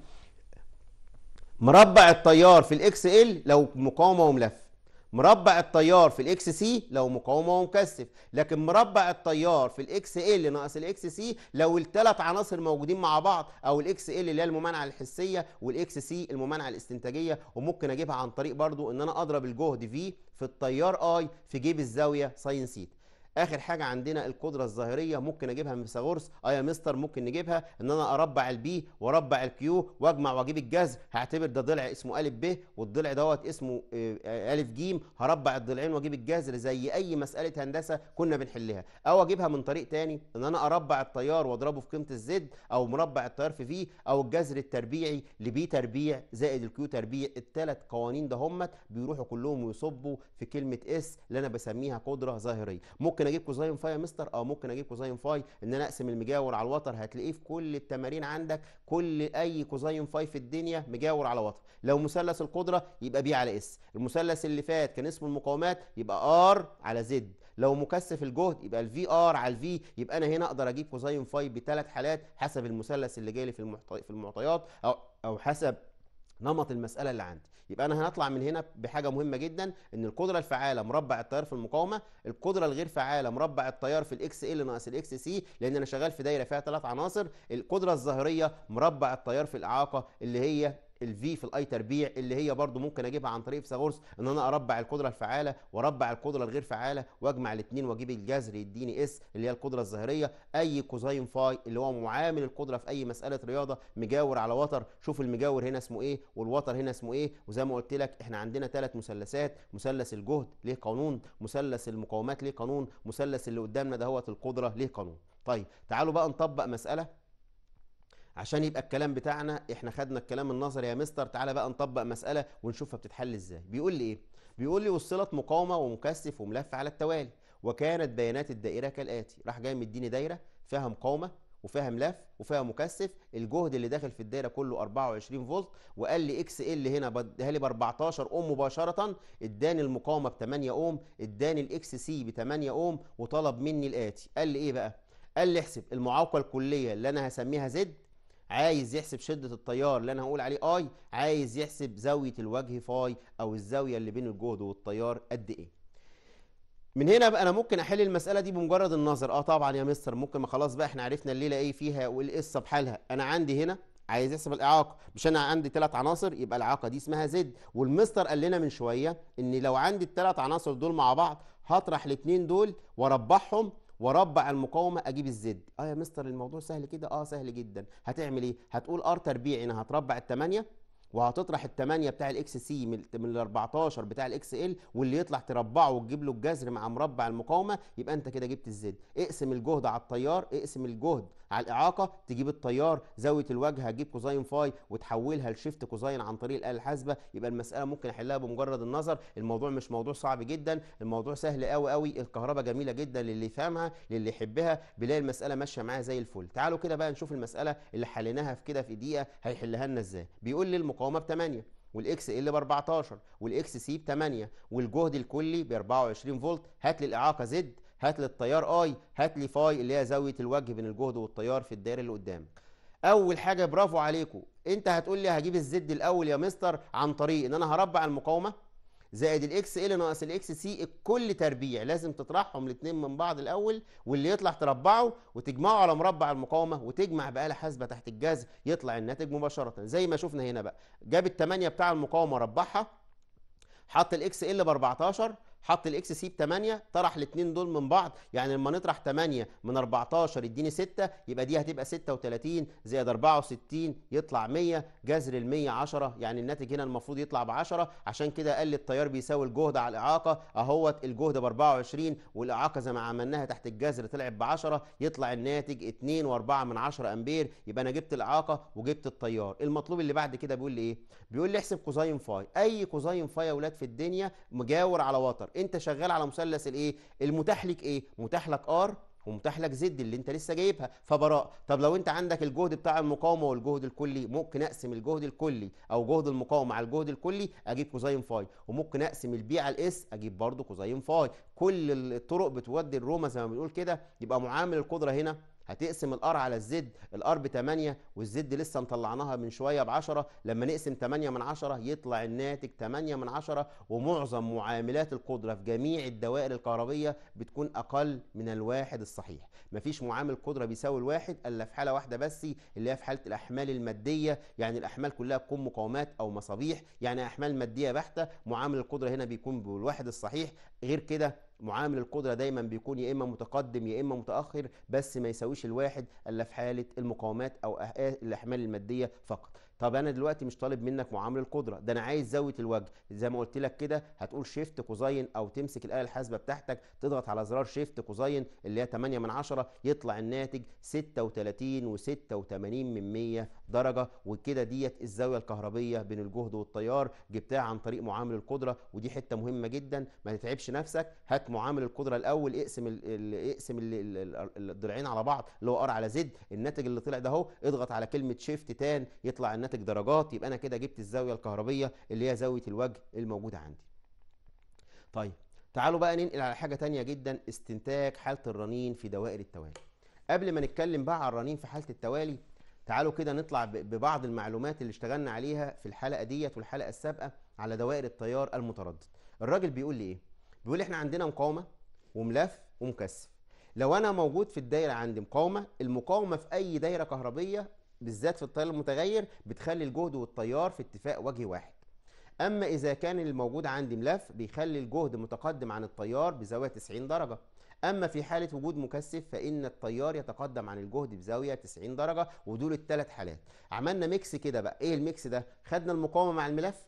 مربع التيار في الاكس ال لو مقاومه وملف مربع التيار في الاكس سي لو مقاومه ومكثف لكن مربع التيار في الاكس ال ناقص الاكس سي لو الثلاث عناصر موجودين مع بعض او الاكس ال اللي هي الممانعه الحسيه والاكس سي الممانعه الاستنتاجيه وممكن اجيبها عن طريق برضو ان انا اضرب الجهد في في التيار اي في جيب الزاويه ساين سيتا اخر حاجه عندنا القدره الظاهريه ممكن اجيبها من فيثاغورس اه يا مستر ممكن نجيبها ان انا اربع البي واربع الكيو واجمع واجيب الجذر هعتبر ده ضلع اسمه ا ب والضلع دوت اسمه ا آه، ج هربع الضلعين واجيب الجذر زي اي مساله هندسه كنا بنحلها او اجيبها من طريق تاني ان انا اربع التيار واضربه في قيمه الزد او مربع التيار في في او الجذر التربيعي لبي تربيع زائد الكيو تربيع الثلاث قوانين ده همت بيروحوا كلهم ويصبوا في كلمه اس اللي انا بسميها قدره ظاهريه ممكن اجيب كوزاين فاي يا مستر اه ممكن اجيب كوزاين فاي ان انا اقسم المجاور على الوتر هتلاقيه في كل التمارين عندك كل اي كوزاين فاي في الدنيا مجاور على وتر لو مثلث القدره يبقى بي على اس المثلث اللي فات كان اسمه المقاومات يبقى ار على زد لو مكثف الجهد يبقى الفي ار على الفي يبقى انا هنا اقدر اجيب كوزاين فاي بثلاث حالات حسب المثلث اللي جاي لي في المعطيات او او حسب نمط المساله اللي عندي يبقى انا هنطلع من هنا بحاجه مهمه جدا ان القدره الفعاله مربع التيار في المقاومه القدره الغير فعاله مربع التيار في الاكس ال ناقص الاكس سي لان انا شغال في دايره فيها ثلاث عناصر القدره الظاهريه مربع التيار في الاعاقه اللي هي الفي في الاي تربيع اللي هي برضو ممكن اجيبها عن طريق فيثاغورس ان انا اربع القدره الفعاله واربع القدره الغير فعاله واجمع الاثنين واجيب الجذر يديني اس اللي هي القدره الظاهريه اي كوزاين فاي اللي هو معامل القدره في اي مساله رياضه مجاور على وتر شوف المجاور هنا اسمه ايه والوتر هنا اسمه ايه وزي ما قلت لك احنا عندنا ثلاث مثلثات مثلث الجهد ليه قانون مثلث المقاومات ليه قانون مثلث اللي قدامنا دهوت القدره ليه قانون طيب تعالوا بقى نطبق مساله عشان يبقى الكلام بتاعنا احنا خدنا الكلام النظري يا مستر تعالى بقى نطبق مساله ونشوفها بتتحل ازاي بيقول لي ايه بيقول لي وصلت مقاومه ومكثف وملف على التوالي وكانت بيانات الدائره كالاتي راح جاي مديني دايره فيها مقاومه وفيها ملف وفيها مكثف الجهد اللي داخل في الدايره كله 24 فولت وقال لي اكس ال هنا بديها لي ب 14 اوم مباشره اداني المقاومه ب 8 اوم اداني الاكس سي ب 8 اوم وطلب مني الاتي قال لي ايه بقى قال لي احسب المعوقه الكليه اللي انا هسميها زد عايز يحسب شدة التيار اللي انا هقول عليه اي عايز يحسب زاوية الوجه فاي او الزاوية اللي بين الجهد والتيار قد ايه من هنا بقى انا ممكن احل المساله دي بمجرد النظر اه طبعا يا مستر ممكن ما خلاص بقى احنا عرفنا الليله ايه فيها والقصه بحالها انا عندي هنا عايز يحسب الاعاقه مش انا عندي ثلاث عناصر يبقى الاعاقه دي اسمها زد والمستر قال لنا من شويه ان لو عندي الثلاث عناصر دول مع بعض هطرح الاثنين دول واربحهم واربع المقاومه اجيب الزد اه يا مستر الموضوع سهل كده اه سهل جدا هتعمل ايه هتقول ار تربيعي انا هتربع الثمانيه وهتطرح الثمانيه بتاع الاكس سي من ال 14 بتاع الاكس ال واللي يطلع تربعه وتجيب له الجذر مع مربع المقاومه يبقى انت كده جبت الزد اقسم الجهد على التيار اقسم الجهد على الاعاقه تجيب التيار زاويه الوجه تجيب كوزين فاي وتحولها لشيفت كوزين عن طريق الاله الحاسبه يبقى المساله ممكن احلها بمجرد النظر الموضوع مش موضوع صعب جدا الموضوع سهل قوي قوي الكهرباء جميله جدا للي يفهمها للي يحبها بيلاقي المساله ماشيه معاه زي الفل تعالوا كده بقى نشوف المساله اللي حليناها في كده في دقيقه هيحلها لنا ازاي بيقول لي المقاومه ب 8 والاكس ال ب 14 والاكس سي ب 8 والجهد الكلي ب 24 فولت هات لي الاعاقه زد هات لي التيار اي هات لي فاي اللي هي زاويه الوجه بين الجهد والتيار في الدائره اللي قدامك اول حاجه برافو عليكم انت هتقول لي هجيب الزد الاول يا مستر عن طريق ان انا هربع المقاومه زائد الاكس ال ناقص الاكس سي الكل تربيع لازم تطرحهم الاثنين من بعض الاول واللي يطلع تربعه وتجمعه على مربع المقاومه وتجمع بآلة حاسبه تحت الجذر يطلع الناتج مباشره زي ما شفنا هنا بقى جاب ال 8 بتاع المقاومه ربعها حط الاكس ال ب 14 حط الاكس سي ب 8 طرح الاثنين دول من بعض يعني لما نطرح 8 من 14 يديني 6 يبقى دي هتبقى 36 زائد 64 يطلع 100 جذر ال 100 10 يعني الناتج هنا المفروض يطلع ب 10 عشان كده قال لي التيار بيساوي الجهد على الاعاقه اهوت الجهد ب 24 والاعاقه زي ما عملناها تحت الجذر طلعت ب 10 يطلع الناتج 2.4 من 10 امبير يبقى انا جبت الاعاقه وجبت التيار المطلوب اللي بعد كده بيقول لي ايه بيقول لي احسب كوزاين فاي اي كوزاين فاي يا اولاد في الدنيا مجاور على وتر ار انت شغال على مثلث الايه المتاح لك ايه متاح لك ار ومتاح لك زد اللي انت لسه جايبها فبراء طب لو انت عندك الجهد بتاع المقاومه والجهد الكلي ممكن اقسم الجهد الكلي او جهد المقاومه على الجهد الكلي اجيب كوزين فاي وممكن اقسم البي على الاس اجيب برضه كوزين فاي كل الطرق بتودي الروما زي ما بنقول كده يبقى معامل القدره هنا هتقسم الار على الزد الار ب 8 والزد لسه مطلعناها من شويه ب 10 لما نقسم 8 من 10 يطلع الناتج 8 من 10 ومعظم معاملات القدره في جميع الدوائر الكهربيه بتكون اقل من الواحد الصحيح مفيش معامل قدره بيساوي الواحد الا في حاله واحده بس اللي هي في حاله الاحمال الماديه يعني الاحمال كلها تكون مقاومات او مصابيح يعني احمال ماديه بحته معامل القدره هنا بيكون بالواحد الصحيح غير كده معامل القدرة دايما بيكون يا إما متقدم يا إما متأخر بس ما يساويش الواحد إلا في حالة المقاومات أو الأحمال المادية فقط طب انا دلوقتي مش طالب منك معامل القدره ده انا عايز زاويه الوجه زي ما قلت لك كده هتقول شيفت كوزين او تمسك الاله الحاسبه بتاعتك تضغط على زرار شيفت كوزين اللي هي 8 من 10 يطلع الناتج 36 و86 من 100 درجه وكده ديت الزاويه الكهربيه بين الجهد والتيار جبتها عن طريق معامل القدره ودي حته مهمه جدا ما تتعبش نفسك هات معامل القدره الاول اقسم اقسم الضلعين على بعض اللي هو ار على زد الناتج اللي طلع ده اهو اضغط على كلمه شيفت تان يطلع الناتج ناتج درجات يبقى انا كده جبت الزاويه الكهربيه اللي هي زاويه الوجه الموجوده عندي طيب تعالوا بقى ننقل على حاجه ثانيه جدا استنتاج حاله الرنين في دوائر التوالي قبل ما نتكلم بقى على الرنين في حاله التوالي تعالوا كده نطلع ببعض المعلومات اللي اشتغلنا عليها في الحلقه ديت والحلقه السابقه على دوائر التيار المتردد الراجل بيقول لي ايه بيقول احنا عندنا مقاومه وملف ومكثف لو انا موجود في الدايره عندي مقاومه المقاومه في اي دايره كهربيه بالذات في الطيار المتغير بتخلي الجهد والتيار في اتفاق وجه واحد اما اذا كان الموجود عندي ملف بيخلي الجهد متقدم عن التيار بزاويه 90 درجه اما في حاله وجود مكثف فان التيار يتقدم عن الجهد بزاويه 90 درجه ودول الثلاث حالات عملنا ميكس كده بقى ايه الميكس ده خدنا المقاومه مع الملف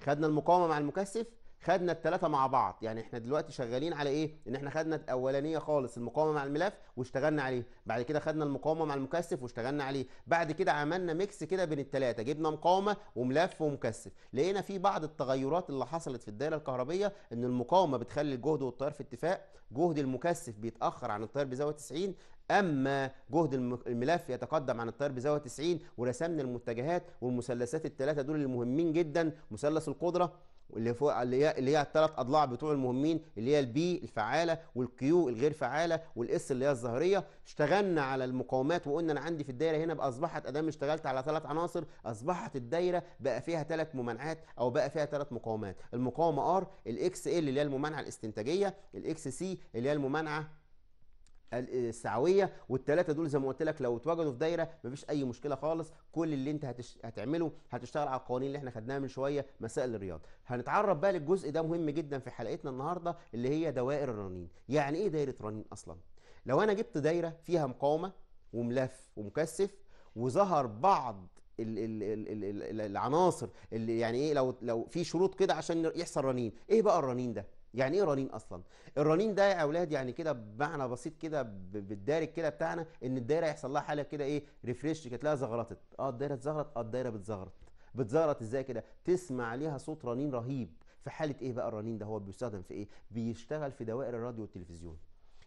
خدنا المقاومه مع المكثف خدنا التلاتة مع بعض يعني احنا دلوقتي شغالين على ايه ان احنا خدنا الاولانيه خالص المقاومه مع الملف واشتغلنا عليه بعد كده خدنا المقاومه مع المكثف واشتغلنا عليه بعد كده عملنا ميكس كده بين التلاتة جبنا مقاومه وملف ومكثف لقينا في بعض التغيرات اللي حصلت في الدايره الكهربيه ان المقاومه بتخلي الجهد والتيار في اتفاق جهد المكثف بيتاخر عن التيار بزاويه 90 اما جهد الملف يتقدم عن التيار بزاويه 90 ورسمنا المتجهات والمثلثات الثلاثه دول المهمين جدا مثلث القدره واللي فوق اللي هي اللي هي الثلاث اضلاع بتوع المهمين اللي هي البي الفعاله والكيو الغير فعاله والاس اللي هي الظهريه اشتغلنا على المقاومات وقلنا انا عندي في الدايره هنا بقى اصبحت ادام اشتغلت على ثلاث عناصر اصبحت الدايره بقى فيها ثلاث ممانعات او بقى فيها ثلاث مقاومات المقاومه ار الاكس ال اللي هي الممانعه الاستنتاجيه الاكس سي اللي هي الممانعه السعويه والثلاثه دول زي ما قلت لك لو اتوجدوا في دايره مفيش اي مشكله خالص كل اللي انت هتش... هتعمله هتشتغل على القوانين اللي احنا خدناها من شويه مسائل الرياض هنتعرف بقى للجزء ده مهم جدا في حلقتنا النهارده اللي هي دوائر الرنين يعني ايه دايره رنين اصلا لو انا جبت دايره فيها مقاومه وملف ومكثف وظهر بعض العناصر اللي يعني ايه لو لو في شروط كده عشان يحصل رنين ايه بقى الرنين ده يعني ايه رنين اصلا الرنين ده يا اولاد يعني كده بمعنى بسيط كده بالدارج كده بتاعنا ان الدايره هيحصل لها حاله كده ايه ريفريش كانت لها زغرطت اه الدايره اتزغرط اه الدايره بتزغرط بتزغرط ازاي كده تسمع ليها صوت رنين رهيب في حاله ايه بقى الرنين ده هو بيستخدم في ايه بيشتغل في دوائر الراديو والتلفزيون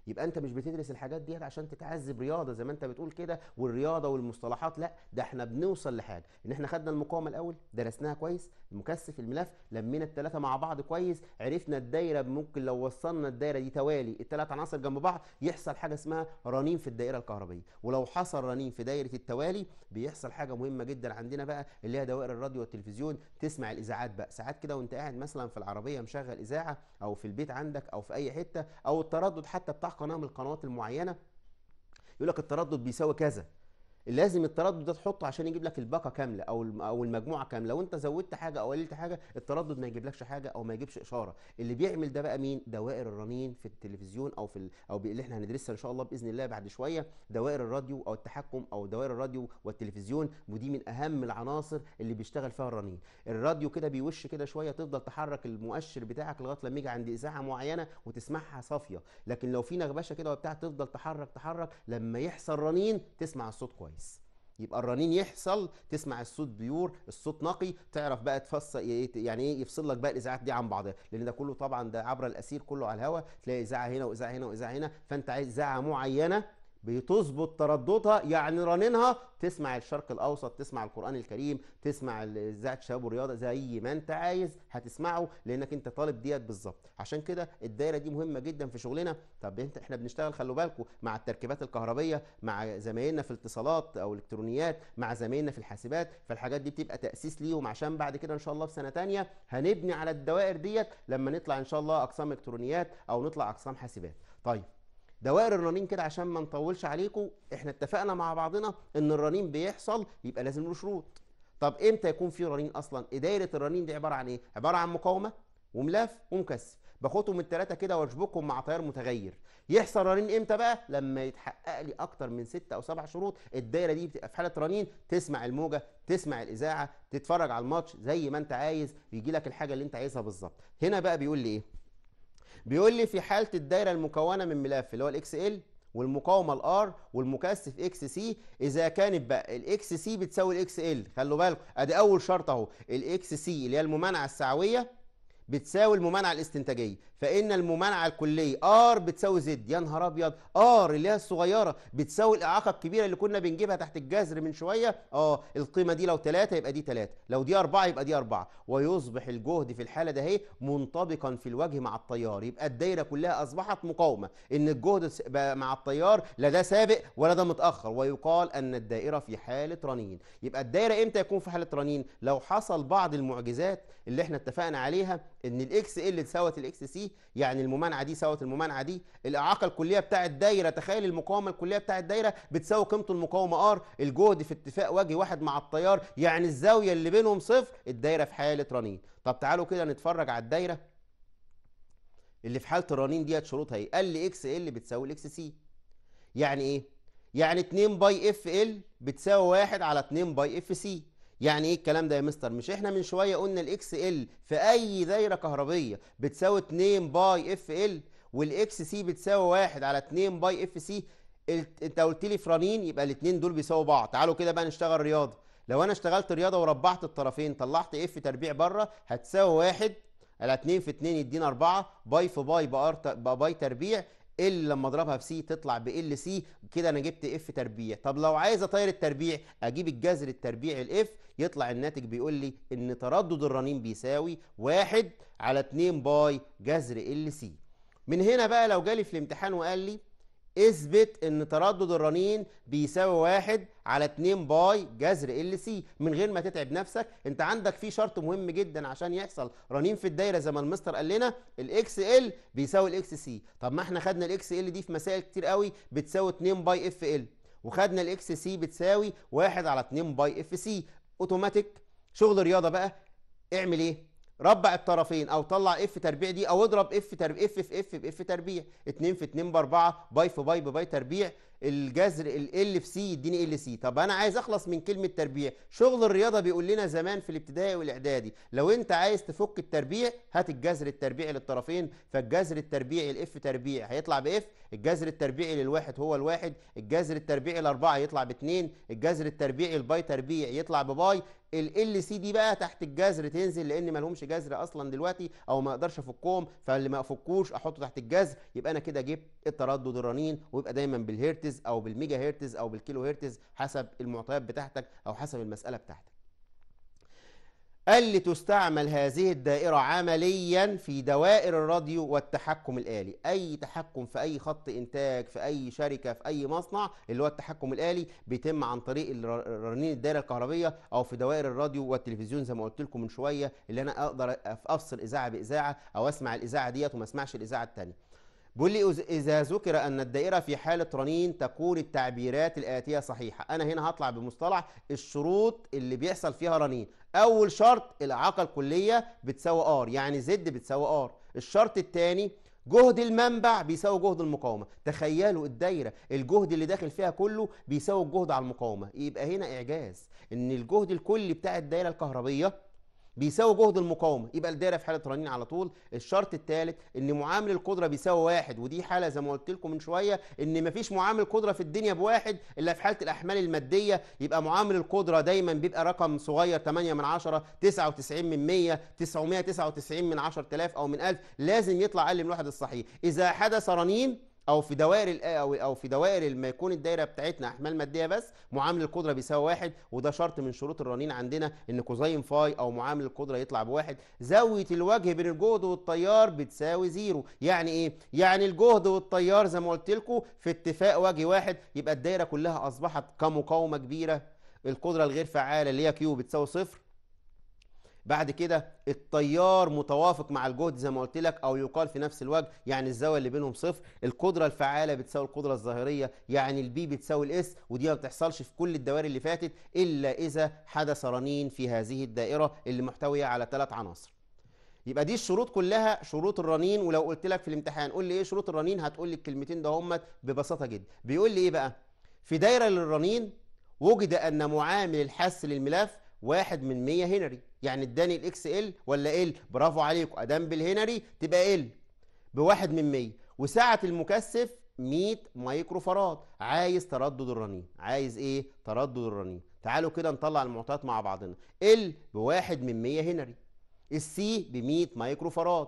يبقى انت مش بتدرس الحاجات ديت عشان تتعذب رياضه زي ما انت بتقول كده والرياضه والمصطلحات لا ده احنا بنوصل لحاجه ان احنا خدنا المقاومه الاول درسناها كويس المكثف الملف لمينا الثلاثه مع بعض كويس عرفنا الدايره ممكن لو وصلنا الدايره دي توالي الثلاث عناصر جنب بعض يحصل حاجه اسمها رنين في الدائره الكهربائيه ولو حصل رنين في دايره التوالي بيحصل حاجه مهمه جدا عندنا بقى اللي هي دوائر الراديو والتلفزيون تسمع الاذاعات بقى ساعات كده وانت قاعد مثلا في العربيه مشغل اذاعه او في البيت عندك او في اي حته او التردد حتى بتاع قناه من القنوات المعينه يقول لك التردد بيساوي كذا لازم التردد ده تحطه عشان يجيب لك الباقه كامله او او المجموعه كامله لو انت زودت حاجه او قللت حاجه التردد ما يجيبلكش حاجه او ما يجيبش اشاره اللي بيعمل ده بقى مين دوائر الرنين في التلفزيون او في ال... او اللي احنا هندرسها ان شاء الله باذن الله بعد شويه دوائر الراديو او التحكم او دوائر الراديو والتلفزيون ودي من اهم العناصر اللي بيشتغل فيها الرنين الراديو كده بيوش كده شويه تفضل تحرك المؤشر بتاعك لغايه لما يجي عند اذاعه معينه وتسمعها صافيه لكن لو في نغبشه كده وبتاع تفضل تحرك تحرك لما يحصل رنين تسمع الصوت كويس كويس يبقى الرنين يحصل تسمع الصوت بيور الصوت نقي تعرف بقى تفصل يعني ايه يفصل لك بقى الاذاعات دي عن بعضها لان ده كله طبعا ده عبر الاسير كله على الهواء تلاقي اذاعه هنا واذاعه هنا واذاعه هنا فانت عايز اذاعه معينه بتظبط ترددها يعني رنينها تسمع الشرق الاوسط تسمع القران الكريم تسمع اذاعه شباب ورياضه زي ما انت عايز هتسمعه لانك انت طالب ديت بالظبط عشان كده الدايره دي مهمه جدا في شغلنا طب انت احنا بنشتغل خلوا بالكم مع التركيبات الكهربيه مع زمايلنا في الاتصالات او الالكترونيات مع زمايلنا في الحاسبات فالحاجات دي بتبقى تاسيس ليهم عشان بعد كده ان شاء الله في سنه ثانيه هنبني على الدوائر ديت لما نطلع ان شاء الله اقسام الكترونيات او نطلع اقسام حاسبات طيب دوائر الرنين كده عشان ما نطولش عليكم احنا اتفقنا مع بعضنا ان الرنين بيحصل يبقى لازم له شروط طب امتى يكون في رنين اصلا دايره الرنين دي عباره عن ايه عباره عن مقاومه وملف ومكثف باخدهم الثلاثه كده واشبكهم مع تيار متغير يحصل رنين امتى بقى لما يتحقق لي اكتر من ستة او سبع شروط الدايره دي بتبقى في حاله رنين تسمع الموجه تسمع الاذاعه تتفرج على الماتش زي ما انت عايز بيجي لك الحاجه اللي انت عايزها بالظبط هنا بقى بيقول لي ايه بيقول لي في حاله الدايره المكونه من ملف اللي هو الاكس ال والمقاومه الار والمكثف اكس سي اذا كانت بقى الاكس سي بتساوي الاكس ال خلوا بالكم ادي اول شرط اهو الاكس سي اللي هي الممانعه السعويه بتساوي الممانعه الاستنتاجيه فان الممانعه الكليه ار بتساوي زد يا نهار ابيض ار اللي هي الصغيره بتساوي الاعاقه الكبيره اللي كنا بنجيبها تحت الجذر من شويه اه القيمه دي لو 3 يبقى دي 3 لو دي 4 يبقى دي 4 ويصبح الجهد في الحاله ده اهي منطبقا في الوجه مع التيار يبقى الدايره كلها اصبحت مقاومه ان الجهد مع التيار لا ده سابق ولا ده متاخر ويقال ان الدائره في حاله رنين يبقى الدايره امتى يكون في حاله رنين لو حصل بعض المعجزات اللي احنا اتفقنا عليها ان الاكس ال تساوت الاكس سي يعني الممانعه دي ساوت الممانعه دي الاعاقه الكليه بتاعه الدايره تخيل المقاومه الكليه بتاعه الدايره بتساوي قيمه المقاومه ار الجهد في اتفاق وجه واحد مع التيار يعني الزاويه اللي بينهم صفر الدايره في حاله رنين طب تعالوا كده نتفرج على الدايره اللي في حاله الرنين ديت شروطها ايه قال لي اكس ال بتساوي الاكس سي يعني ايه يعني 2 باي اف ال بتساوي 1 على 2 باي اف سي يعني ايه الكلام ده يا مستر مش احنا من شويه قلنا الاكس ال في اي دايره كهربيه بتساوي 2 باي اف ال والاكس سي بتساوي 1 على 2 باي اف سي انت قلت لي فرانين يبقى الاثنين دول بيساووا بعض تعالوا كده بقى نشتغل رياضه لو انا اشتغلت رياضه وربعت الطرفين طلعت اف تربيع بره هتساوي 1 على 2 في 2 يدينا 4 باي في باي بار باي تربيع ال لما اضربها في سي تطلع ال سي كده انا جبت اف تربيع طب لو عايز اطير التربيع اجيب الجذر التربيعي الاف يطلع الناتج بيقول لي ان تردد الرنين بيساوي واحد على 2 باي جذر ال سي من هنا بقى لو جالي في الامتحان وقال لي اثبت ان تردد الرنين بيساوي واحد على 2 باي جذر ال سي من غير ما تتعب نفسك انت عندك في شرط مهم جدا عشان يحصل رنين في الدايره زي ما المستر قال لنا الاكس ال بيساوي الاكس سي طب ما احنا خدنا الاكس ال دي في مسائل كتير قوي بتساوي 2 باي اف ال وخدنا الاكس سي بتساوي 1 على 2 باي اف سي اوتوماتيك شغل رياضه بقى اعمل ايه ربع الطرفين او طلع اف تربيع دي او اضرب اف تربيع اف في اف باف تربيع 2 في 2 ب 4 باي في باي بباي تربيع الجذر ال في سي يديني ال سي طب انا عايز اخلص من كلمه تربيع شغل الرياضه بيقول لنا زمان في الابتدائي والاعدادي لو انت عايز تفك التربيع هات الجذر التربيعي للطرفين فالجذر التربيعي الاف تربيع هيطلع باف الجذر التربيعي للواحد هو الواحد الجذر التربيعي لاربعه يطلع باثنين الجذر التربيعي الباي تربيع يطلع بباي ال ال سي دي بقى تحت الجذر تنزل لان ما لهمش جذر اصلا دلوقتي او ما اقدرش افكهم فاللي ما افكوش احطه تحت الجذر يبقى انا كده جبت التردد الرنين ويبقى دايما بالهيرتز هرتز او بالميجا هرتز او بالكيلو هرتز حسب المعطيات بتاعتك او حسب المساله بتاعتك قال لي تستعمل هذه الدائرة عمليا في دوائر الراديو والتحكم الآلي أي تحكم في أي خط إنتاج في أي شركة في أي مصنع اللي هو التحكم الآلي بيتم عن طريق رنين الدائرة الكهربية أو في دوائر الراديو والتلفزيون زي ما قلت لكم من شوية اللي أنا أقدر أفصل إذاعة بإذاعة أو أسمع الإذاعة ديت وما أسمعش الإذاعة التانية بيقول لي إذا ذكر أن الدائرة في حالة رنين تكون التعبيرات الآتية صحيحة أنا هنا هطلع بمصطلح الشروط اللي بيحصل فيها رنين أول شرط الإعاقة الكلية بتساوي ار يعني زد بتساوي ار الشرط الثاني جهد المنبع بيساوي جهد المقاومة تخيلوا الدايرة الجهد اللي داخل فيها كله بيساوي الجهد على المقاومة يبقى هنا إعجاز إن الجهد الكلي بتاع الدايرة الكهربية بيساوي جهد المقاومه يبقى الدايره في حاله رنين على طول الشرط الثالث ان معامل القدره بيساوي واحد ودي حاله زي ما قلت لكم من شويه ان مفيش معامل قدره في الدنيا بواحد الا في حاله الاحمال الماديه يبقى معامل القدره دايما بيبقى رقم صغير 8 من 10 99 من 100 999 من 10000 او من 1000 لازم يطلع اقل من الواحد الصحيح اذا حدث رنين او في دوائر او او في دوائر ما يكون الدايره بتاعتنا احمال ماديه بس معامل القدره بيساوي واحد وده شرط من شروط الرنين عندنا ان كوزين فاي او معامل القدره يطلع بواحد زاويه الوجه بين الجهد والتيار بتساوي زيرو يعني ايه يعني الجهد والتيار زي ما قلت لكم في اتفاق وجه واحد يبقى الدايره كلها اصبحت كمقاومه كبيره القدره الغير فعاله اللي هي كيو بتساوي صفر بعد كده التيار متوافق مع الجهد زي ما قلت لك او يقال في نفس الوجه يعني الزاويه اللي بينهم صفر القدره الفعاله بتساوي القدره الظاهريه يعني البي بتساوي الاس ودي ما بتحصلش في كل الدوائر اللي فاتت الا اذا حدث رنين في هذه الدائره اللي محتويه على ثلاث عناصر يبقى دي الشروط كلها شروط الرنين ولو قلت لك في الامتحان قول لي ايه شروط الرنين هتقول لي الكلمتين ده همت ببساطه جدا بيقول لي ايه بقى في دايره للرنين وجد ان معامل الحث للملف واحد من 100 هنري يعني اداني الاكس ال ولا ال برافو عليكم ادام بالهنري تبقى ال بواحد من 100 وسعه المكثف 100 مايكرو فراد عايز تردد الرنين عايز ايه تردد الرنين تعالوا كده نطلع المعطيات مع بعضنا ال بواحد من 100 هنري السي ب 100 مايكرو فراد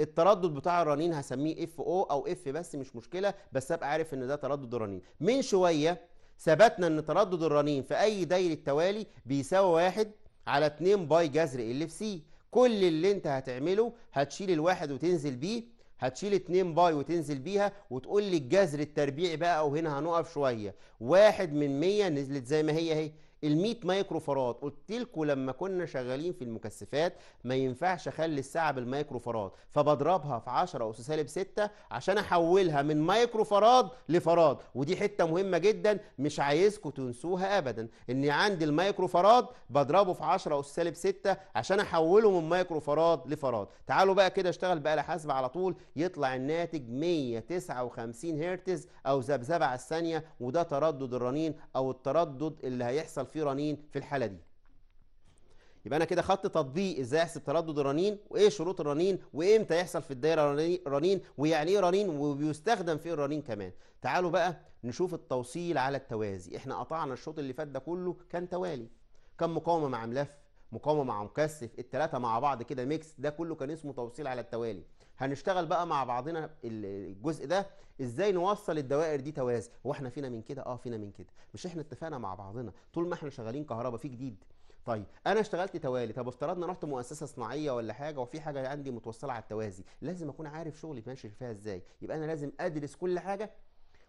التردد بتاع الرنين هسميه اف او او اف بس مش مشكله بس ابقى عارف ان ده تردد الرنين من شويه ثبتنا ان تردد الرنين في اي دايرة توالي بيساوي واحد على 2 باي جذر ال في سي كل اللي انت هتعمله هتشيل الواحد وتنزل بيه هتشيل 2 باي وتنزل بيها وتقول لي الجذر التربيعي بقى وهنا هنقف شويه واحد من 100 نزلت زي ما هي اهي ال 100 مايكرو فراد قلت لكم لما كنا شغالين في المكثفات ما ينفعش اخلي الساعه بالمايكرو فراد فبضربها في 10 اس سالب 6 عشان احولها من مايكرو فراد لفراد ودي حته مهمه جدا مش عايزكم تنسوها ابدا ان عندي المايكرو فراد بضربه في 10 اس سالب 6 عشان احوله من مايكرو فراد لفراد تعالوا بقى كده اشتغل بقى حاسبة على طول يطلع الناتج 159 هرتز او ذبذبه على الثانيه وده تردد الرنين او التردد اللي هيحصل في رنين في الحالة دي يبقى انا كده خدت تطبيق ازاي احسب تردد الرنين وايه شروط الرنين وامتى يحصل في الدايره رنين ويعني ايه رنين وبيستخدم في إيه الرنين كمان تعالوا بقى نشوف التوصيل على التوازي احنا قطعنا الشوط اللي فات ده كله كان توالي كان مقاومه مع ملف مقاومه مع مكثف الثلاثه مع بعض كده ميكس ده كله كان اسمه توصيل على التوالي هنشتغل بقى مع بعضنا الجزء ده ازاي نوصل الدوائر دي توازي هو احنا فينا من كده اه فينا من كده مش احنا اتفقنا مع بعضنا طول ما احنا شغالين كهرباء في جديد طيب انا اشتغلت توالي طب افترضنا رحت مؤسسه صناعيه ولا حاجه وفي حاجه عندي متوصله على التوازي لازم اكون عارف شغلي ماشي فيها ازاي يبقى انا لازم ادرس كل حاجه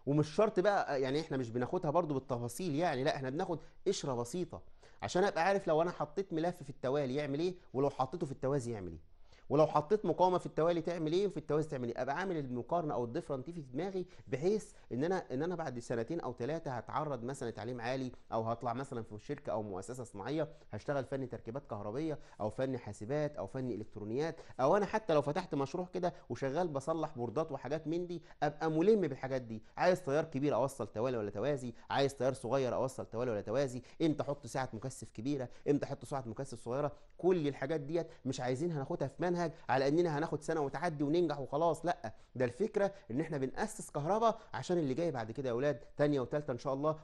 ومش شرط بقى يعني احنا مش بناخدها برضو بالتفاصيل يعني لا احنا بناخد قشره بسيطه عشان ابقى عارف لو انا حطيت ملف في التوالي يعمل ايه ولو حطيته في التوازي يعمل ايه ولو حطيت مقاومه في التوالي تعمل ايه وفي التوازي تعمل ايه ابقى عامل المقارنه او الديفرنت في دماغي بحيث ان انا ان انا بعد سنتين او ثلاثه هتعرض مثلا تعليم عالي او هطلع مثلا في شركه او مؤسسه صناعيه هشتغل فني تركيبات كهربيه او فني حاسبات او فني الكترونيات او انا حتى لو فتحت مشروع كده وشغال بصلح بوردات وحاجات من دي ابقى ملم بالحاجات دي عايز تيار كبير اوصل توالي ولا توازي عايز تيار صغير اوصل توالي ولا توازي امتى احط ساعه مكثف كبيره امتى احط ساعه مكثف صغيره كل الحاجات ديت مش عايزينها ناخدها في من المنهج على اننا هناخد سنه وتعدي وننجح وخلاص لا ده الفكره ان احنا بناسس كهرباء عشان اللي جاي بعد كده يا اولاد ثانيه وثالثه ان شاء الله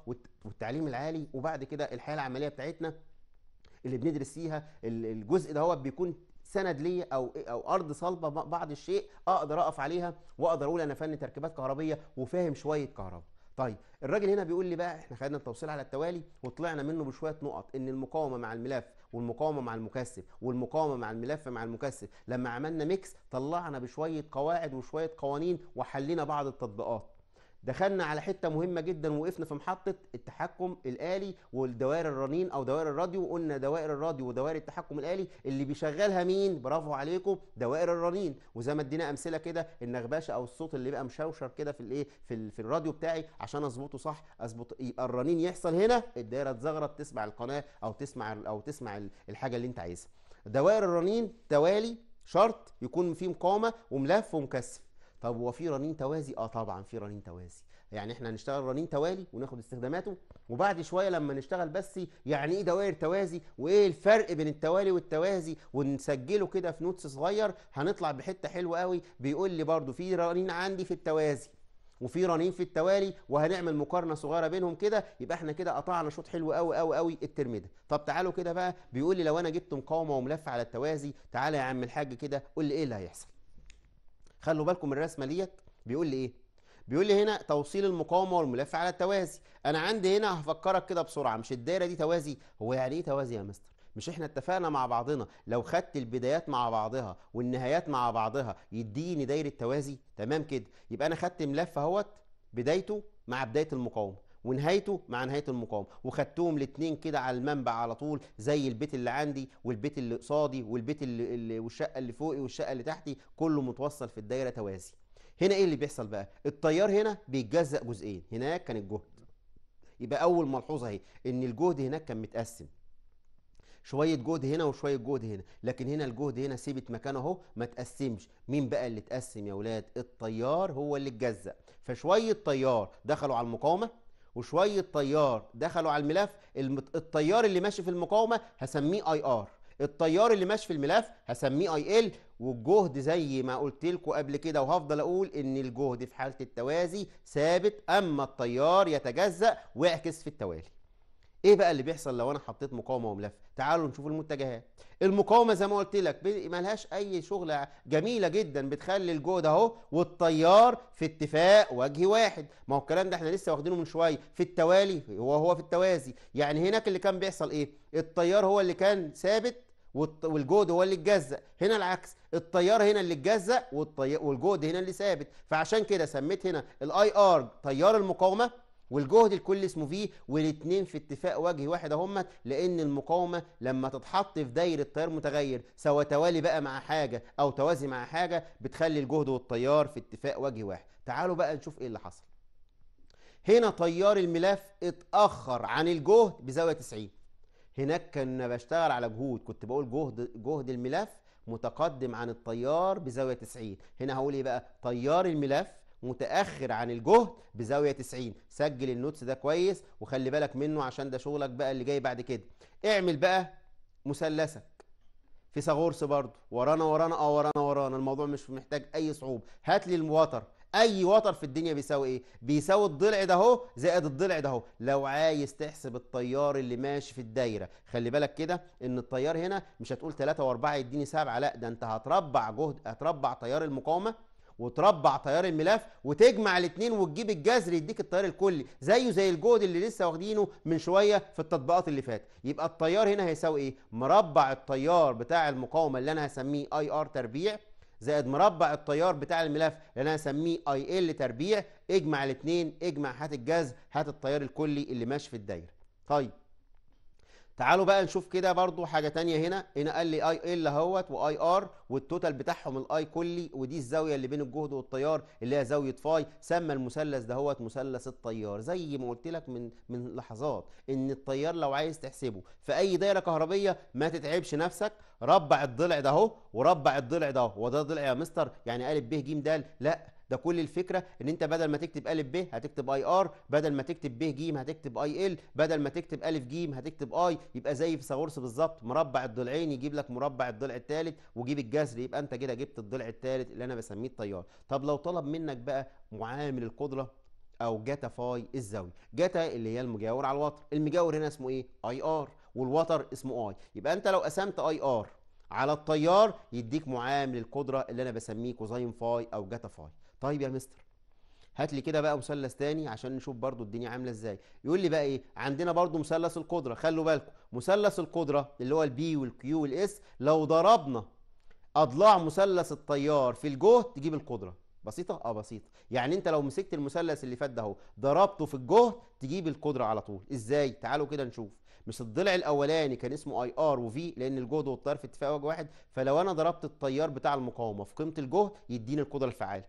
والتعليم العالي وبعد كده الحياه العمليه بتاعتنا اللي بندرس فيها الجزء ده هو بيكون سند ليا او او ارض صلبه بعض الشيء اقدر اقف عليها واقدر اقول انا فني تركيبات كهربيه وفاهم شويه كهرباء طيب الراجل هنا بيقول لي بقى احنا خدنا التوصيل على التوالي وطلعنا منه بشويه نقط ان المقاومه مع الملف والمقاومه مع المكثف والمقاومه مع الملف مع المكثف لما عملنا ميكس طلعنا بشويه قواعد وشويه قوانين وحلينا بعض التطبيقات دخلنا على حته مهمه جدا وقفنا في محطه التحكم الالي والدوائر الرنين او دوائر الراديو وقلنا دوائر الراديو ودوائر التحكم الالي اللي بيشغلها مين برافو عليكم دوائر الرنين وزي ما ادينا امثله كده النغبشه او الصوت اللي بقى مشوشر كده في الايه في, في الراديو بتاعي عشان اظبطه صح اظبط يبقى الرنين يحصل هنا الدايره تزغرط تسمع القناه او تسمع او تسمع الحاجه اللي انت عايزها دوائر الرنين توالي شرط يكون فيه مقاومه وملف ومكثف طب هو في رنين توازي اه طبعا في رنين توازي يعني احنا هنشتغل رنين توالي وناخد استخداماته وبعد شويه لما نشتغل بس يعني ايه دوائر توازي وايه الفرق بين التوالي والتوازي ونسجله كده في نوتس صغير هنطلع بحته حلوه قوي بيقول لي برده في رنين عندي في التوازي وفي رنين في التوالي وهنعمل مقارنه صغيره بينهم كده يبقى احنا كده قطعنا شوط حلو قوي قوي قوي الترم ده طب تعالوا كده بقى بيقول لي لو انا جبت مقاومه وملف على التوازي تعالى يا عم الحاج كده قول لي ايه اللي هيحصل خلوا بالكم من الرسمه ديت بيقول لي ايه بيقول لي هنا توصيل المقاومه والملف على التوازي انا عندي هنا هفكرك كده بسرعه مش الدايره دي توازي هو يعني ايه توازي يا مستر مش احنا اتفقنا مع بعضنا لو خدت البدايات مع بعضها والنهايات مع بعضها يديني دايره توازي تمام كده يبقى انا خدت ملف اهوت بدايته مع بدايه المقاومه ونهايته مع نهايه المقاومه وخدتهم الاثنين كده على المنبع على طول زي البيت اللي عندي والبيت اللي قصادي والبيت اللي, اللي والشقه اللي فوقي والشقه اللي تحتي كله متوصل في الدايره توازي هنا ايه اللي بيحصل بقى التيار هنا بيتجزأ جزئين هناك كان الجهد يبقى اول ملحوظه اهي ان الجهد هناك كان متقسم شويه جهد هنا وشويه جهد هنا لكن هنا الجهد هنا سيبت مكانه اهو ما تقسمش مين بقى اللي اتقسم يا ولاد التيار هو اللي اتجزأ فشويه تيار دخلوا على المقاومه وشويه طيار دخلوا على الملف الطيار اللي ماشي في المقاومه هسميه اي ار الطيار اللي ماشي في الملف هسميه اي ال والجهد زي ما قلت لكم قبل كده وهفضل اقول ان الجهد في حاله التوازي ثابت اما التيار يتجزا ويعكس في التوالي ايه بقى اللي بيحصل لو انا حطيت مقاومه وملف تعالوا نشوف المتجهات المقاومه زي ما قلت لك مالهاش اي شغله جميله جدا بتخلي الجهد اهو والتيار في اتفاق وجه واحد ما هو الكلام ده احنا لسه واخدينه من شويه في التوالي وهو في التوازي يعني هناك اللي كان بيحصل ايه التيار هو اللي كان ثابت والجهد هو اللي اتجزأ هنا العكس التيار هنا اللي اتجزأ والجهد هنا اللي ثابت فعشان كده سميت هنا الاي ار تيار المقاومه والجهد الكلي اسمه فيه والاثنين في اتفاق وجه واحد اهمت لان المقاومه لما تتحط في دايره تيار متغير سواء توالي بقى مع حاجه او توازي مع حاجه بتخلي الجهد والتيار في اتفاق وجه واحد تعالوا بقى نشوف ايه اللي حصل هنا تيار الملف اتاخر عن الجهد بزاويه 90 هناك كنا بشتغل على جهود كنت بقول جهد جهد الملف متقدم عن التيار بزاويه 90 هنا هقول ايه بقى تيار الملف متاخر عن الجهد بزاويه 90 سجل النوتس ده كويس وخلي بالك منه عشان ده شغلك بقى اللي جاي بعد كده اعمل بقى مثلثك فيثاغورس برضه ورانا ورانا اه ورانا ورانا الموضوع مش محتاج اي صعوبه هات لي الوتر اي وتر في الدنيا بيساوي ايه بيساوي الضلع ده اهو زائد الضلع ده اهو لو عايز تحسب التيار اللي ماشي في الدايره خلي بالك كده ان التيار هنا مش هتقول 3 و4 يديني 7 لا ده انت هتربع جهد هتربع تيار المقاومه وتربع تيار الملف وتجمع الاثنين وتجيب الجذر يديك التيار الكلي زيه زي الجهد اللي لسه واخدينه من شويه في التطبيقات اللي فاتت يبقى التيار هنا هيساوي ايه مربع التيار بتاع المقاومه اللي انا هسميه اي ار تربيع زائد مربع التيار بتاع الملف اللي انا هسميه اي ال تربيع اجمع الاثنين اجمع هات الجذر هات التيار الكلي اللي ماشي في الدايره طيب تعالوا بقى نشوف كده برضو حاجة تانية هنا هنا قال لي اي ال اهوت واي ار والتوتال بتاعهم الاي كلي ودي الزاوية اللي بين الجهد والتيار اللي هي زاوية فاي سمى المثلث ده هوت مثلث التيار زي ما قلت لك من من لحظات ان التيار لو عايز تحسبه في اي دايرة كهربية ما تتعبش نفسك ربع الضلع ده اهو وربع الضلع ده وده ضلع يا مستر يعني ا ب ج د لا ده كل الفكره ان انت بدل ما تكتب ا ب هتكتب اي ار بدل ما تكتب ب ج هتكتب اي ال بدل ما تكتب ا ج هتكتب اي يبقى زي فيثاغورس بالظبط مربع الضلعين يجيب لك مربع الضلع الثالث وجيب الجذر يبقى انت كده جبت الضلع الثالث اللي انا بسميه التيار طب لو طلب منك بقى معامل القدره او جتا فاي الزاويه جتا اللي هي المجاور على الوتر المجاور هنا اسمه ايه اي ار والوتر اسمه اي يبقى انت لو قسمت اي ار على التيار يديك معامل القدره اللي انا بسميه كوزين فاي او جتا فاي طيب يا مستر هات لي كده بقى مثلث تاني عشان نشوف برضو الدنيا عامله ازاي يقول لي بقى ايه عندنا برضو مثلث القدره خلوا بالكم مثلث القدره اللي هو البي والكيو والاس لو ضربنا اضلاع مثلث التيار في الجهد تجيب القدره بسيطه اه بسيطه يعني انت لو مسكت المثلث اللي فات ده اهو ضربته في الجهد تجيب القدره على طول ازاي تعالوا كده نشوف مش الضلع الاولاني كان اسمه اي ار وفي لان الجهد والطيار في اتفاق وجه واحد فلو انا ضربت التيار بتاع المقاومه في قيمه الجهد يديني القدره الفعاله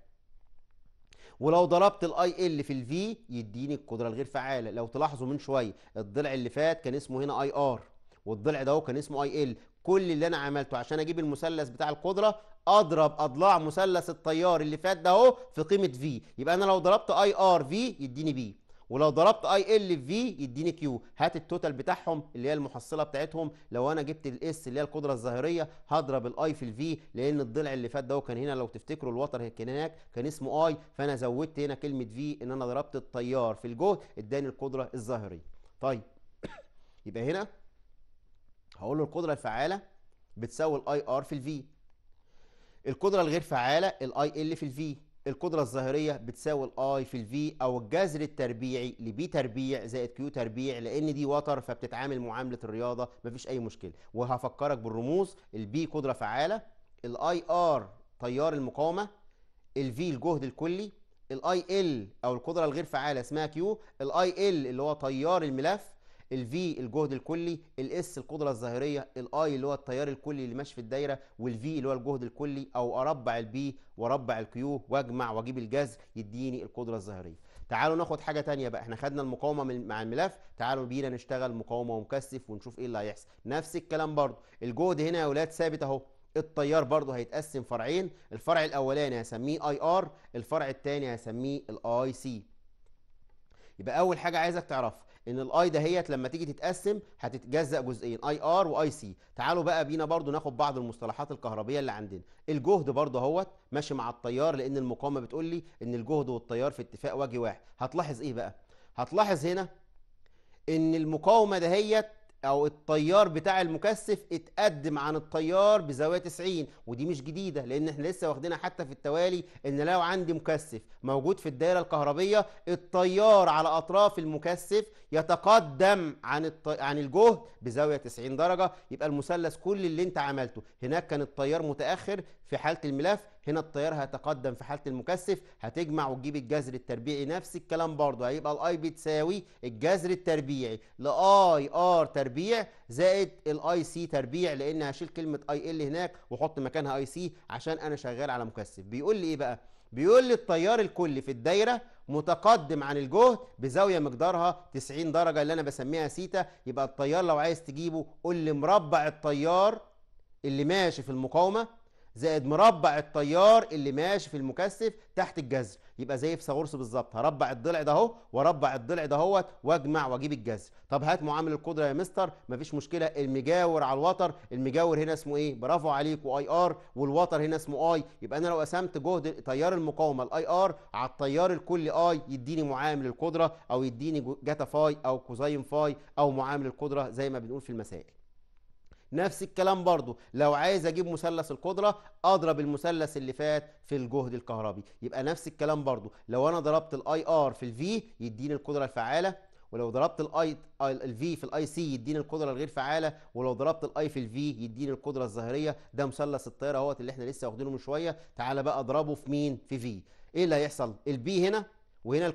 ولو ضربت الاي ال في الفي يديني القدره الغير فعاله لو تلاحظوا من شويه الضلع اللي فات كان اسمه هنا اي ار والضلع ده كان اسمه اي ال كل اللي انا عملته عشان اجيب المثلث بتاع القدره اضرب اضلاع مثلث التيار اللي فات ده اهو في قيمه في يبقى انا لو ضربت اي ار في يديني بي ولو ضربت اي ال في في يديني كيو هات التوتال بتاعهم اللي هي المحصله بتاعتهم لو انا جبت الاس اللي هي القدره الظاهريه هضرب الاي في الفي لان الضلع اللي فات ده كان هنا لو تفتكروا الوتر كان هناك كان اسمه اي فانا زودت هنا كلمه في ان انا ضربت التيار في الجهد اداني القدره الظاهريه طيب [coughs] يبقى هنا هقول له القدره الفعاله بتساوي الاي ار في الفي القدره الغير فعاله الاي ال في الفي القدرة الظاهرية بتساوي الاي في الفي او الجذر التربيعي لبي تربيع زائد كيو تربيع لان دي وتر فبتتعامل معاملة الرياضة مفيش اي مشكلة وهفكرك بالرموز البي قدرة فعالة الاي ار تيار المقاومة الفي الجهد الكلي الاي ال او القدرة الغير فعالة اسمها كيو الاي ال اللي هو تيار الملف V الجهد الكلي S القدره الظاهريه I اللي هو التيار الكلي اللي ماشي في الدايره V اللي هو الجهد الكلي او اربع B واربع الكيو واجمع واجيب الجذر يديني القدره الظاهريه تعالوا ناخد حاجه تانية بقى احنا خدنا المقاومه من مع الملف تعالوا بينا نشتغل مقاومه ومكثف ونشوف ايه اللي هيحصل نفس الكلام برضو الجهد هنا يا ولاد ثابت اهو التيار برضه هيتقسم فرعين الفرع الاولاني هسميه اي ار الفرع الثاني هسميه الاي سي يبقى اول حاجه عايزك تعرفها ان الاي دهيت لما تيجي تتقسم هتتجزأ جزئين اي ار واي سي تعالوا بقى بينا برضو ناخد بعض المصطلحات الكهربيه اللي عندنا الجهد برضو اهوت ماشي مع التيار لان المقاومه بتقول لي ان الجهد والتيار في اتفاق وجه واحد هتلاحظ ايه بقى هتلاحظ هنا ان المقاومه دهيت او التيار بتاع المكثف اتقدم عن التيار بزاويه 90 ودي مش جديده لان احنا لسه واخدينها حتى في التوالي ان لو عندي مكثف موجود في الدائره الكهربيه التيار على اطراف المكثف يتقدم عن الط... عن الجهد بزاويه 90 درجه يبقى المثلث كل اللي انت عملته هناك كان التيار متاخر في حاله الملف هنا التيار هيتقدم في حاله المكثف هتجمع وتجيب الجذر التربيعي نفس الكلام برضه هيبقى الاي بتساوي الجذر التربيعي لاي ار تربيع زائد الاي سي تربيع لان هشيل كلمه اي ال هناك واحط مكانها اي سي عشان انا شغال على مكثف بيقول لي ايه بقى بيقول لي التيار الكلي في الدايره متقدم عن الجهد بزاويه مقدارها 90 درجه اللي انا بسميها سيتا يبقى التيار لو عايز تجيبه قول لي مربع التيار اللي ماشي في المقاومه زائد مربع التيار اللي ماشي في المكثف تحت الجذر يبقى زي فيثاغورس بالظبط هربع الضلع ده اهو واربع الضلع دهوت واجمع واجيب الجذر طب هات معامل القدره يا مستر مفيش مشكله المجاور على الوتر المجاور هنا اسمه ايه برافو عليك واي ار والوتر هنا اسمه اي يبقى انا لو قسمت جهد تيار المقاومه الاي ار على التيار الكلي اي يديني معامل القدره او يديني جاتا فاي او كوزين فاي او معامل القدره زي ما بنقول في المسائل نفس الكلام برضو لو عايز اجيب مثلث القدرة اضرب المثلث اللي فات في الجهد الكهربي يبقى نفس الكلام برضو لو انا ضربت الاي ار في الفي يديني القدرة الفعالة ولو ضربت الاي الفي في الاي سي يديني القدره الغير فعاله ولو ضربت الاي في الفي يديني القدره الظاهريه ده مثلث الطياره اهوت اللي احنا لسه واخدينه من شويه تعالى بقى اضربه في مين في في ايه اللي هيحصل البي هنا وهنا